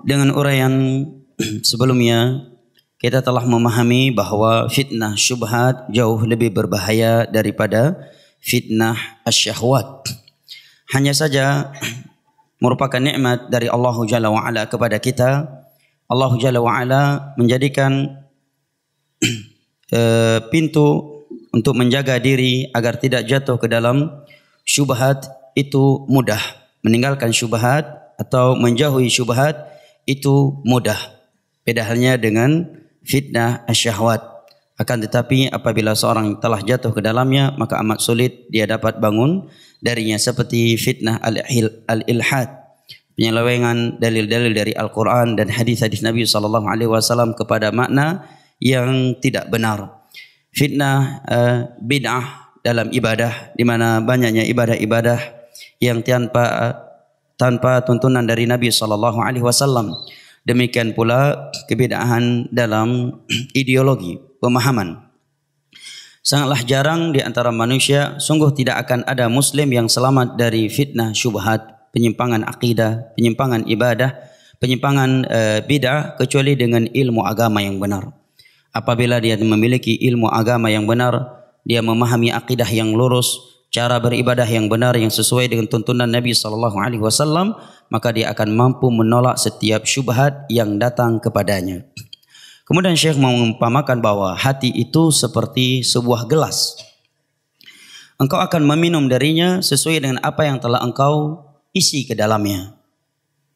dengan uraian (clears throat) sebelumnya kita telah memahami bahwa fitnah syubhat jauh lebih berbahaya daripada fitnah asyahwat as hanya saja merupakan nikmat dari Allah Jalla wa Ala kepada kita. Allah Jalla wa Ala menjadikan (clears throat) eh, pintu untuk menjaga diri agar tidak jatuh ke dalam syubhat itu mudah. Meninggalkan syubhat atau menjauhi syubhat itu mudah. Beda halnya dengan fitnah asyahwat. As akan tetapi apabila seorang telah jatuh ke dalamnya, maka amat sulit dia dapat bangun darinya seperti fitnah al-ilhad. Penyelewengan dalil-dalil dari Al-Quran dan hadis-hadis Nabi SAW kepada makna yang tidak benar. Fitnah uh, bid'ah dalam ibadah, di mana banyaknya ibadah-ibadah yang tanpa uh, tanpa tuntunan dari Nabi SAW. Demikian pula kebedaan dalam (clears throat) ideologi, pemahaman. Sangatlah jarang di antara manusia, sungguh tidak akan ada muslim yang selamat dari fitnah syubhat, penyimpangan akidah, penyimpangan ibadah, penyimpangan uh, bid'ah kecuali dengan ilmu agama yang benar. Apabila dia memiliki ilmu agama yang benar, dia memahami akidah yang lurus, cara beribadah yang benar yang sesuai dengan tuntunan Nabi sallallahu alaihi wasallam, maka dia akan mampu menolak setiap syubhat yang datang kepadanya. Kemudian Syekh mengumpamakan bahwa hati itu seperti sebuah gelas. Engkau akan meminum darinya sesuai dengan apa yang telah engkau isi ke dalamnya.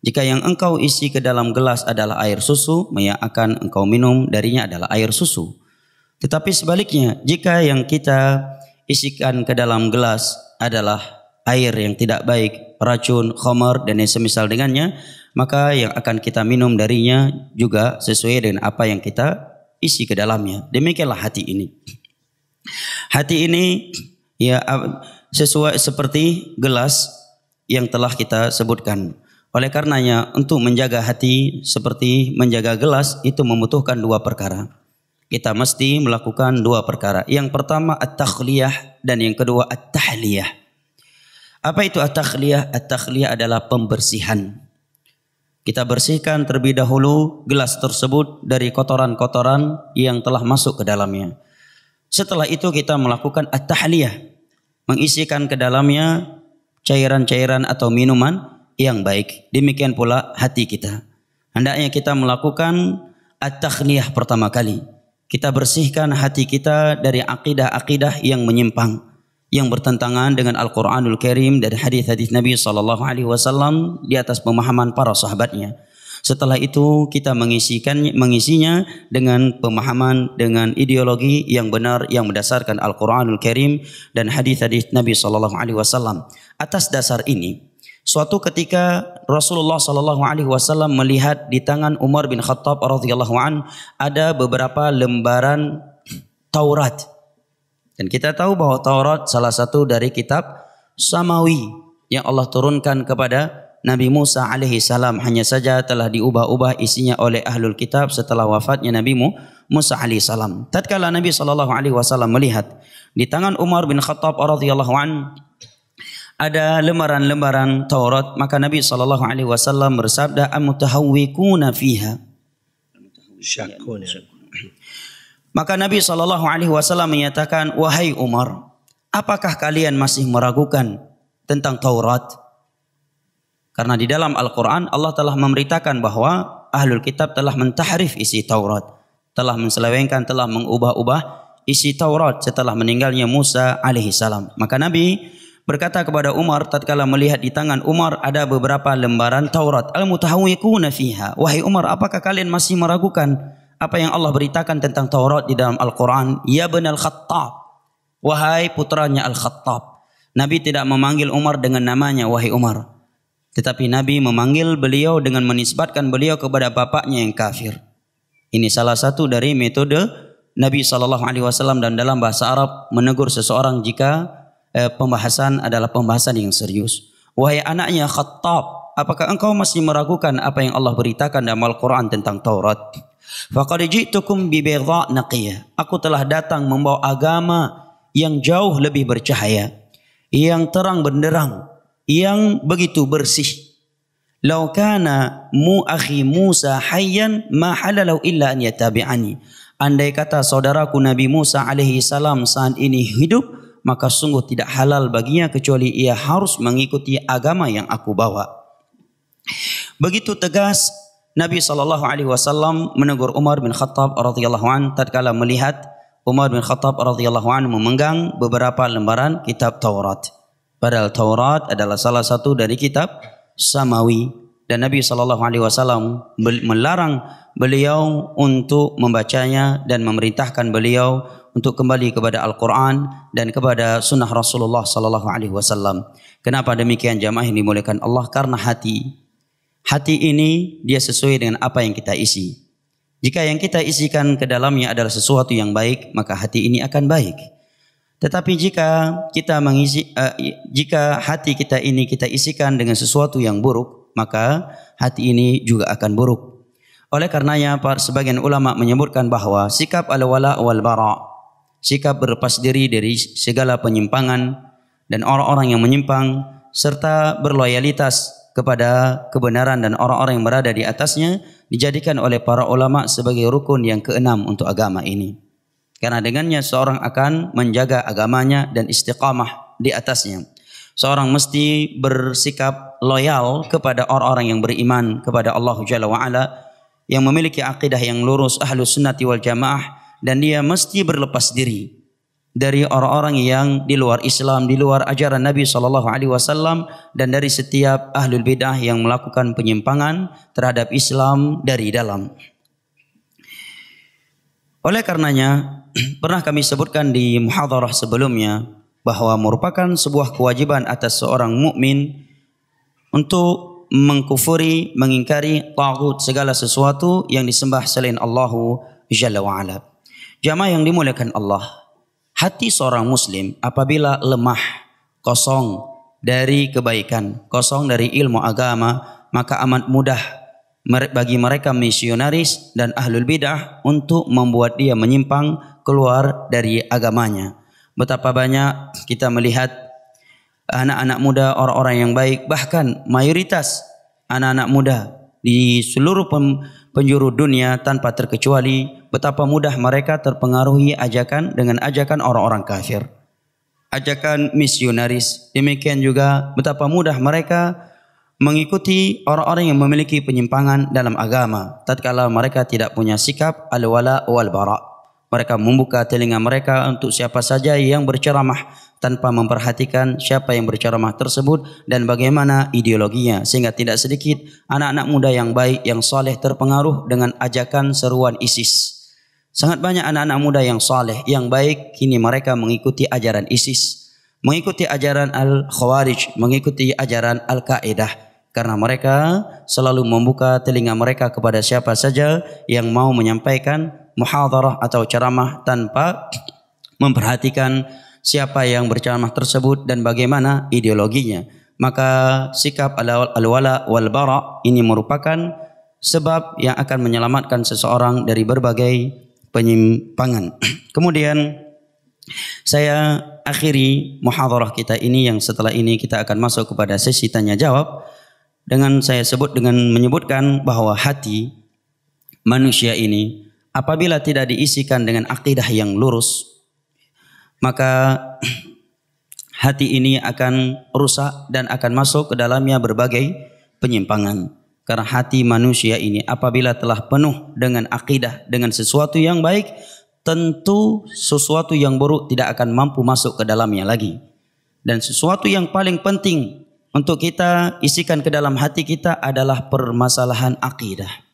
Jika yang engkau isi ke dalam gelas adalah air susu, maka akan engkau minum darinya adalah air susu. Tetapi sebaliknya, jika yang kita isikan ke dalam gelas adalah air yang tidak baik, racun, khamar dan yang semisal dengannya, maka yang akan kita minum darinya juga sesuai dengan apa yang kita isi ke dalamnya. Demikianlah hati ini. Hati ini ya sesuai seperti gelas yang telah kita sebutkan. Oleh karenanya untuk menjaga hati seperti menjaga gelas itu membutuhkan dua perkara. Kita mesti melakukan dua perkara. Yang pertama at-takhliyah dan yang kedua at-tahliyah. Apa itu at-takhliyah? At-takhliyah adalah pembersihan. Kita bersihkan terlebih dahulu gelas tersebut dari kotoran-kotoran yang telah masuk ke dalamnya. Setelah itu kita melakukan at-tahliyah. Mengisikan ke dalamnya cairan-cairan atau minuman yang baik. Demikian pula hati kita. Hendaknya kita melakukan at tahliyah pertama kali. Kita bersihkan hati kita dari akidah-akidah yang menyimpang yang bertentangan dengan Al-Qur'anul Karim dan hadis-hadis Nabi sallallahu alaihi wasallam di atas pemahaman para sahabatnya. Setelah itu kita mengisikan mengisinya dengan pemahaman dengan ideologi yang benar yang berdasarkan Al-Qur'anul Karim dan hadis-hadis Nabi sallallahu alaihi wasallam. Atas dasar ini, suatu ketika Rasulullah sallallahu alaihi wasallam melihat di tangan Umar bin Khattab radhiyallahu an ada beberapa lembaran Taurat dan kita tahu bahawa Taurat salah satu dari kitab Samawi yang Allah turunkan kepada Nabi Musa alaihi salam hanya saja telah diubah-ubah isinya oleh ahlul kitab setelah wafatnya Nabi Musa alaihi salam. Tatkala Nabi sallallahu alaihi wasallam melihat di tangan Umar bin Khattab radhiyallahu an ada lembaran-lembaran Taurat, maka Nabi sallallahu alaihi wasallam bersabda amutahawwikuna fiha. Syakun. Ya. Maka Nabi Shallallahu alaihi wasallam menyatakan, "Wahai Umar, apakah kalian masih meragukan tentang Taurat?" Karena di dalam Al-Qur'an Allah telah memberitakan bahwa Ahlul Kitab telah mentahrif isi Taurat, telah menselewengkan, telah mengubah-ubah isi Taurat setelah meninggalnya Musa alaihi salam. Maka Nabi berkata kepada Umar tatkala melihat di tangan Umar ada beberapa lembaran Taurat, "Al-mutahawiquna fiha." Wahai Umar, apakah kalian masih meragukan apa yang Allah beritakan tentang Taurat di dalam Al-Quran. Ya bin Al-Khattab. Wahai putranya Al-Khattab. Nabi tidak memanggil Umar dengan namanya Wahai Umar. Tetapi Nabi memanggil beliau dengan menisbatkan beliau kepada bapaknya yang kafir. Ini salah satu dari metode Nabi saw dan dalam bahasa Arab menegur seseorang jika eh, pembahasan adalah pembahasan yang serius. Wahai anaknya Khattab, apakah engkau masih meragukan apa yang Allah beritakan dalam Al-Qur'an tentang Taurat? Faqad ji'tukum bi bayda naqiyah. Aku telah datang membawa agama yang jauh lebih bercahaya, yang terang benderang, yang begitu bersih. Law kana mu akhi Musa hayyan ma halalau illa an yattabi'ani. Andai kata saudaraku Nabi Musa alaihi salam saat ini hidup, maka sungguh tidak halal baginya kecuali ia harus mengikuti agama yang aku bawa. Begitu tegas Nabi sallallahu alaihi wasallam menegur Umar bin Khattab radhiyallahu an tatkala melihat Umar bin Khattab radhiyallahu an memegang beberapa lembaran kitab Taurat. Padahal Taurat adalah salah satu dari kitab samawi dan Nabi sallallahu alaihi wasallam melarang beliau untuk membacanya dan memerintahkan beliau untuk kembali kepada Al-Qur'an dan kepada sunnah Rasulullah sallallahu alaihi wasallam. Kenapa demikian jamaah ini dimuliakan Allah? Karena hati Hati ini dia sesuai dengan apa yang kita isi. Jika yang kita isikan ke dalamnya adalah sesuatu yang baik, maka hati ini akan baik. Tetapi jika kita mengisi uh, jika hati kita ini kita isikan dengan sesuatu yang buruk, maka hati ini juga akan buruk. Oleh karenanya para sebagian ulama menyebutkan bahawa sikap al-wala wal barak sikap berlepas diri dari segala penyimpangan dan orang-orang yang menyimpang serta berloyalitas kepada kebenaran dan orang-orang yang berada di atasnya dijadikan oleh para ulama sebagai rukun yang keenam untuk agama ini. Karena dengannya seorang akan menjaga agamanya dan istiqamah di atasnya. Seorang mesti bersikap loyal kepada orang-orang yang beriman kepada Allah Jalla wa'ala yang memiliki akidah yang lurus ahlu sunnati wal jamaah dan dia mesti berlepas diri dari orang-orang yang di luar Islam, di luar ajaran Nabi sallallahu alaihi wasallam dan dari setiap ahlul bidah yang melakukan penyimpangan terhadap Islam dari dalam. Oleh karenanya, (clears throat) pernah kami sebutkan di muhadharah sebelumnya bahawa merupakan sebuah kewajiban atas seorang mukmin untuk mengkufuri, mengingkari tagut segala sesuatu yang disembah selain Allahu Jalla wa Ala. Jamaah yang dimuliakan Allah, Hati seorang muslim apabila lemah, kosong dari kebaikan, kosong dari ilmu agama, maka amat mudah bagi mereka misionaris dan ahlul bidah untuk membuat dia menyimpang keluar dari agamanya. Betapa banyak kita melihat anak-anak muda orang-orang yang baik bahkan mayoritas anak-anak muda di seluruh penjuru dunia tanpa terkecuali betapa mudah mereka terpengaruhi ajakan dengan ajakan orang-orang kafir. Ajakan misionaris. Demikian juga betapa mudah mereka mengikuti orang-orang yang memiliki penyimpangan dalam agama. Tatkala mereka tidak punya sikap al-wala wal-bara. Mereka membuka telinga mereka untuk siapa saja yang berceramah tanpa memperhatikan siapa yang berceramah tersebut dan bagaimana ideologinya. Sehingga tidak sedikit anak-anak muda yang baik, yang soleh terpengaruh dengan ajakan seruan ISIS. Sangat banyak anak-anak muda yang saleh, yang baik, kini mereka mengikuti ajaran ISIS, mengikuti ajaran Al-Khawarij, mengikuti ajaran al Qaeda. Karena mereka selalu membuka telinga mereka kepada siapa saja yang mau menyampaikan muhadarah atau ceramah tanpa memperhatikan siapa yang berceramah tersebut dan bagaimana ideologinya. Maka sikap al-wala wal-bara ini merupakan sebab yang akan menyelamatkan seseorang dari berbagai penyimpangan. (clears throat) Kemudian saya akhiri muhadarah kita ini yang setelah ini kita akan masuk kepada sesi tanya jawab dengan saya sebut dengan menyebutkan bahwa hati manusia ini apabila tidak diisikan dengan akidah yang lurus maka (clears throat) hati ini akan rusak dan akan masuk ke dalamnya berbagai penyimpangan. Karena hati manusia ini apabila telah penuh dengan akidah, dengan sesuatu yang baik, tentu sesuatu yang buruk tidak akan mampu masuk ke dalamnya lagi. Dan sesuatu yang paling penting untuk kita isikan ke dalam hati kita adalah permasalahan akidah.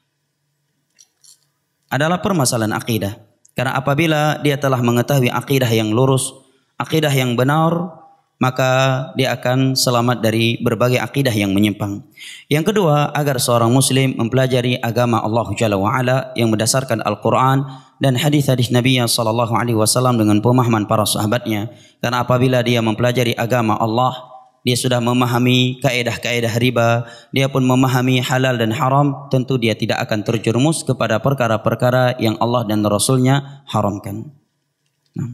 Adalah permasalahan akidah. Karena apabila dia telah mengetahui akidah yang lurus, akidah yang benar, maka dia akan selamat dari berbagai akidah yang menyimpang. Yang kedua, agar seorang muslim mempelajari agama Allah Jalla wa Ala yang berdasarkan Al-Qur'an dan hadis-hadis Nabi sallallahu alaihi wasallam dengan pemahaman para sahabatnya. Dan apabila dia mempelajari agama Allah, dia sudah memahami kaedah-kaedah riba, dia pun memahami halal dan haram, tentu dia tidak akan terjerumus kepada perkara-perkara yang Allah dan Rasulnya haramkan. Nah,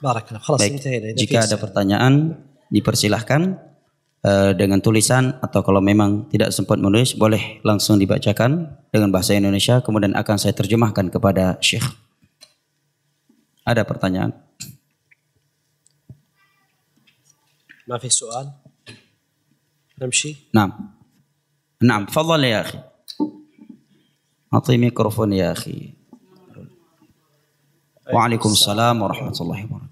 Barakallah. Khalas Baik. Jika ada pertanyaan dipersilahkan uh, dengan tulisan atau kalau memang tidak sempat menulis boleh langsung dibacakan dengan bahasa Indonesia kemudian akan saya terjemahkan kepada Syekh. Ada pertanyaan? Maaf, Soal? Namshi? Nam. Nam. Fadhal ya, akhi. أخي. mikrofon ya, akhi. Waalaikumsalam warahmatullahi wabarakatuh.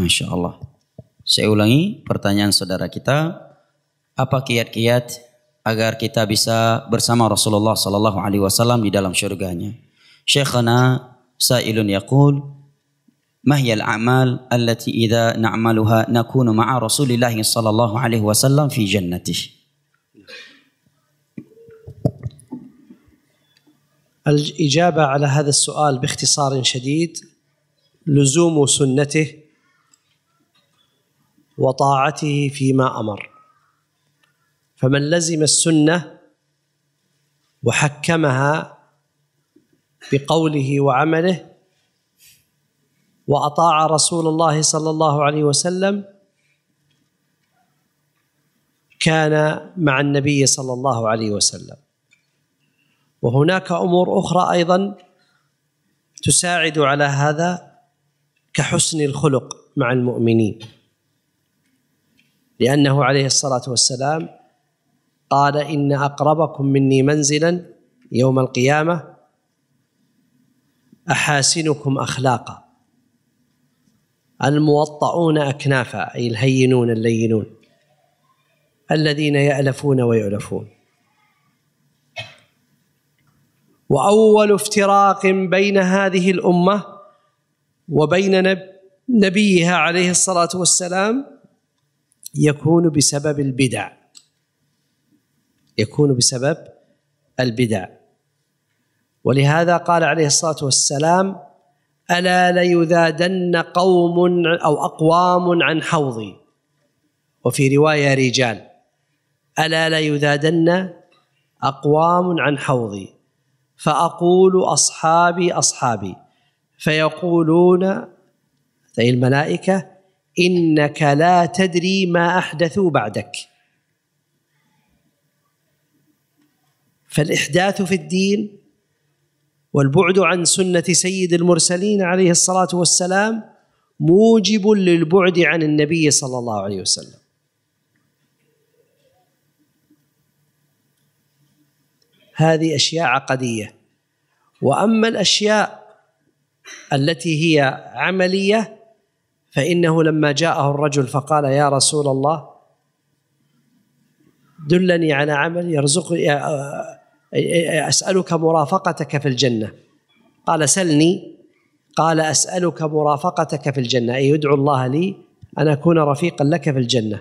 Masya Allah. Saya ulangi pertanyaan saudara kita, apa kiat-kiat agar kita bisa bersama Rasulullah Sallallahu Alaihi Wasallam di dalam syurganya? Syekhana Sa'ilun yaqul, Mahyal a'mal allati idha na'maluha nakunu ma'a Rasulillah Sallallahu Alaihi Wasallam fi jannatih. الإجابة على هذا السؤال باختصار شديد لزوم سنته وطاعته فيما امر فمن لزم السنه وحكمها بقوله وعمله واطاع رسول الله صلى الله عليه وسلم كان مع النبي صلى الله عليه وسلم وهناك امور اخرى ايضا تساعد على هذا كحسن الخلق مع المؤمنين لأنه عليه الصلاة والسلام قال إن أقربكم مني منزلا يوم القيامة أحاسنكم أخلاقا الموطعون أكنافا أي الهينون اللينون الذين يألفون ويعلفون وأول افتراق بين هذه الأمة وبين نبيها عليه الصلاة والسلام يكون بسبب البدع يكون بسبب البدع ولهذا قال عليه الصلاه والسلام الا ليذادن قوم او اقوام عن حوضي وفي روايه رجال الا ليذادن اقوام عن حوضي فاقول اصحابي اصحابي فيقولون أي الملائكه انك لا تدري ما احدثوا بعدك فالاحداث في الدين والبعد عن سنه سيد المرسلين عليه الصلاه والسلام موجب للبعد عن النبي صلى الله عليه وسلم هذه اشياء عقديه واما الاشياء التي هي عمليه فإنه لما جاءه الرجل فقال يا رسول الله دلني على عمل يرزق أسألك مرافقتك في الجنة قال سلني قال أسألك مرافقتك في الجنة أي يدعو الله لي أن أكون رفيقا لك في الجنة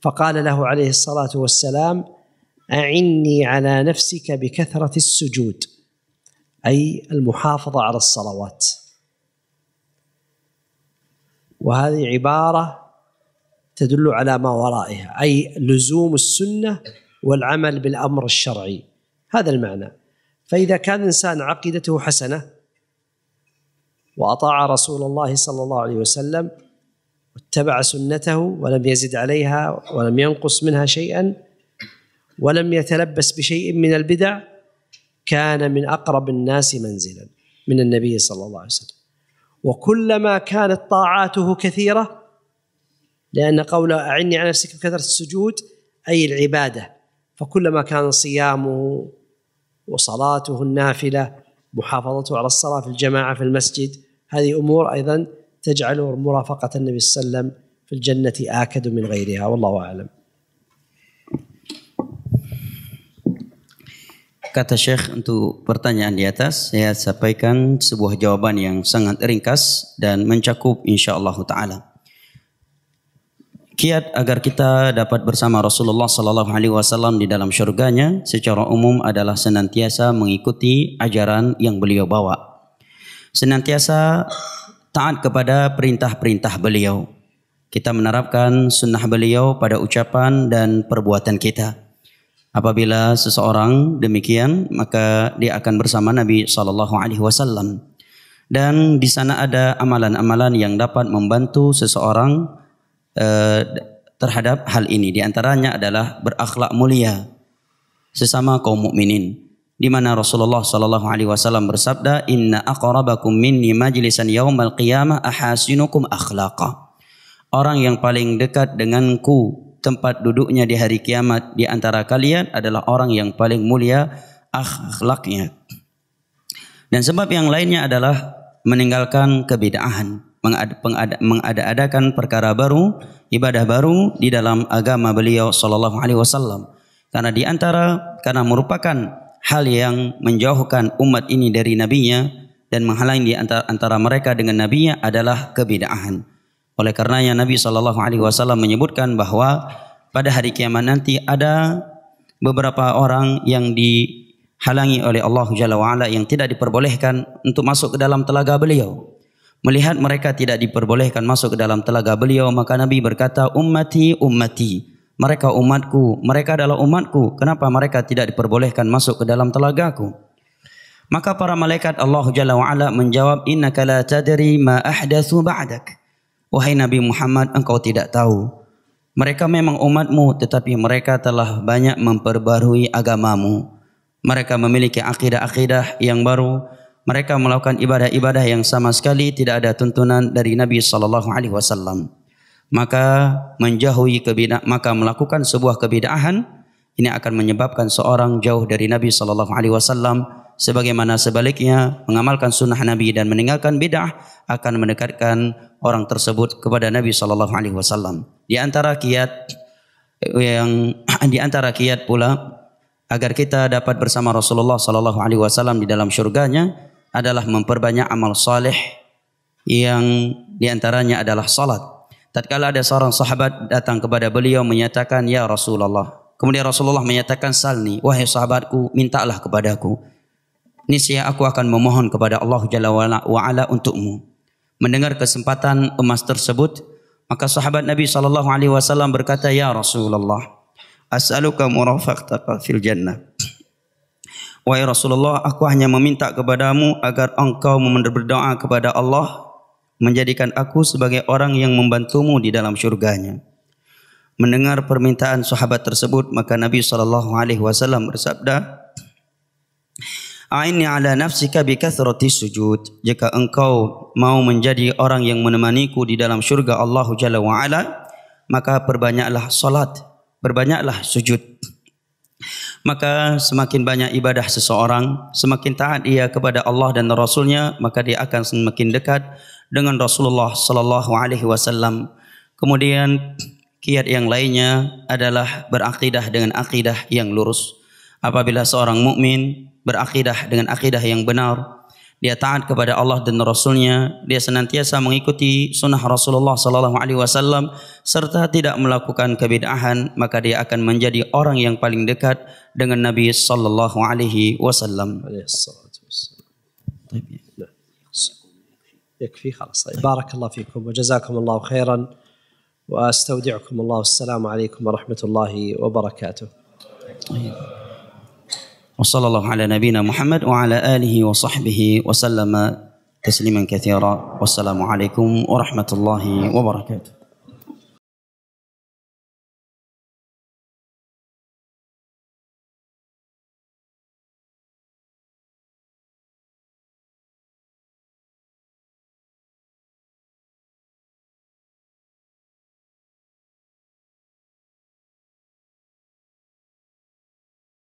فقال له عليه الصلاة والسلام أعني على نفسك بكثرة السجود أي المحافظة على الصلوات وهذه عبارة تدل على ما ورائها أي لزوم السنة والعمل بالأمر الشرعي هذا المعنى فإذا كان انسان عقيدته حسنة وأطاع رسول الله صلى الله عليه وسلم واتبع سنته ولم يزد عليها ولم ينقص منها شيئا ولم يتلبس بشيء من البدع كان من أقرب الناس منزلا من النبي صلى الله عليه وسلم وكلما كانت طاعاته كثيرة لأن قول أعني على نفسك بكثرة السجود أي العبادة فكلما كان صيامه وصلاته النافلة محافظته على الصلاة في الجماعة في المسجد هذه أمور أيضا تجعل مرافقة النبي صلى الله عليه وسلم في الجنة آكد من غيرها والله أعلم kata Syekh untuk pertanyaan di atas saya sampaikan sebuah jawaban yang sangat ringkas dan mencakup insyaallah taala kiat agar kita dapat bersama Rasulullah sallallahu alaihi wasallam di dalam syurganya secara umum adalah senantiasa mengikuti ajaran yang beliau bawa senantiasa taat kepada perintah-perintah beliau kita menerapkan sunnah beliau pada ucapan dan perbuatan kita. Apabila seseorang demikian, maka dia akan bersama Nabi sallallahu alaihi wasallam. Dan di sana ada amalan-amalan yang dapat membantu seseorang eh, terhadap hal ini. Di antaranya adalah berakhlak mulia sesama kaum mukminin. Di mana Rasulullah sallallahu alaihi wasallam bersabda, "Inna akhrobakum minni majlisan al qiyamah ahasinukum akhlaka. Orang yang paling dekat denganku tempat duduknya di hari kiamat di antara kalian adalah orang yang paling mulia akhlaknya. Dan sebab yang lainnya adalah meninggalkan kebid'ahan, mengada-adakan perkara baru, ibadah baru di dalam agama beliau sallallahu alaihi wasallam. Karena di antara karena merupakan hal yang menjauhkan umat ini dari nabinya dan menghalangi di antara, mereka dengan nabinya adalah kebid'ahan. Oleh karenanya Nabi sallallahu alaihi wasallam menyebutkan bahawa pada hari kiamat nanti ada beberapa orang yang dihalangi oleh Allah Jalla wa'ala yang tidak diperbolehkan untuk masuk ke dalam telaga beliau. Melihat mereka tidak diperbolehkan masuk ke dalam telaga beliau, maka Nabi berkata, Ummati, ummati. Mereka umatku, mereka adalah umatku. Kenapa mereka tidak diperbolehkan masuk ke dalam telagaku? Maka para malaikat Allah Jalla wa'ala menjawab, inna la tadri ma ahdathu ba'dak. Ba Wahai Nabi Muhammad, engkau tidak tahu. Mereka memang umatmu, tetapi mereka telah banyak memperbarui agamamu. Mereka memiliki akidah-akidah yang baru. Mereka melakukan ibadah-ibadah yang sama sekali tidak ada tuntunan dari Nabi Sallallahu Alaihi Wasallam. Maka menjauhi kebidah, maka melakukan sebuah kebidahan ini akan menyebabkan seorang jauh dari Nabi Sallallahu Alaihi Wasallam sebagaimana sebaliknya mengamalkan sunnah Nabi dan meninggalkan bid'ah akan mendekatkan orang tersebut kepada Nabi sallallahu alaihi wasallam. Di antara kiat yang (clears throat) di antara kiat pula agar kita dapat bersama Rasulullah sallallahu alaihi wasallam di dalam syurganya adalah memperbanyak amal saleh yang di antaranya adalah salat. Tatkala ada seorang sahabat datang kepada beliau menyatakan ya Rasulullah. Kemudian Rasulullah menyatakan salni wahai sahabatku mintalah kepadaku saya aku akan memohon kepada Allah Jalla wa'ala untukmu. Mendengar kesempatan emas tersebut, maka sahabat Nabi saw berkata, "Ya Rasulullah, as'aluka murafaqataka fil jannah." (clears throat) Wahai Rasulullah, aku hanya meminta kepadamu agar engkau berdoa kepada Allah menjadikan aku sebagai orang yang membantumu di dalam syurganya. Mendengar permintaan sahabat tersebut, maka Nabi saw bersabda, Aini ala nafsika bi kathrati sujud. Jika engkau mau menjadi orang yang menemaniku di dalam syurga Allahu Jalla wa ala, maka perbanyaklah salat, perbanyaklah sujud. Maka semakin banyak ibadah seseorang, semakin taat ia kepada Allah dan Rasulnya, maka dia akan semakin dekat dengan Rasulullah sallallahu alaihi wasallam. Kemudian kiat yang lainnya adalah berakidah dengan akidah yang lurus apabila seorang mukmin berakidah dengan akidah yang benar, dia taat kepada Allah dan Rasulnya, dia senantiasa mengikuti sunnah Rasulullah Sallallahu Alaihi Wasallam serta tidak melakukan kebidahan, maka dia akan menjadi orang yang paling dekat dengan Nabi Sallallahu Alaihi Wasallam. يكفي خلاص طيب. بارك الله فيكم وجزاكم الله خيرا واستودعكم الله والسلام عليكم ورحمه الله وبركاته وصلى الله على نبينا محمد وعلى آله وصحبه وسلم تسليما كثيرا والسلام عليكم ورحمة الله وبركاته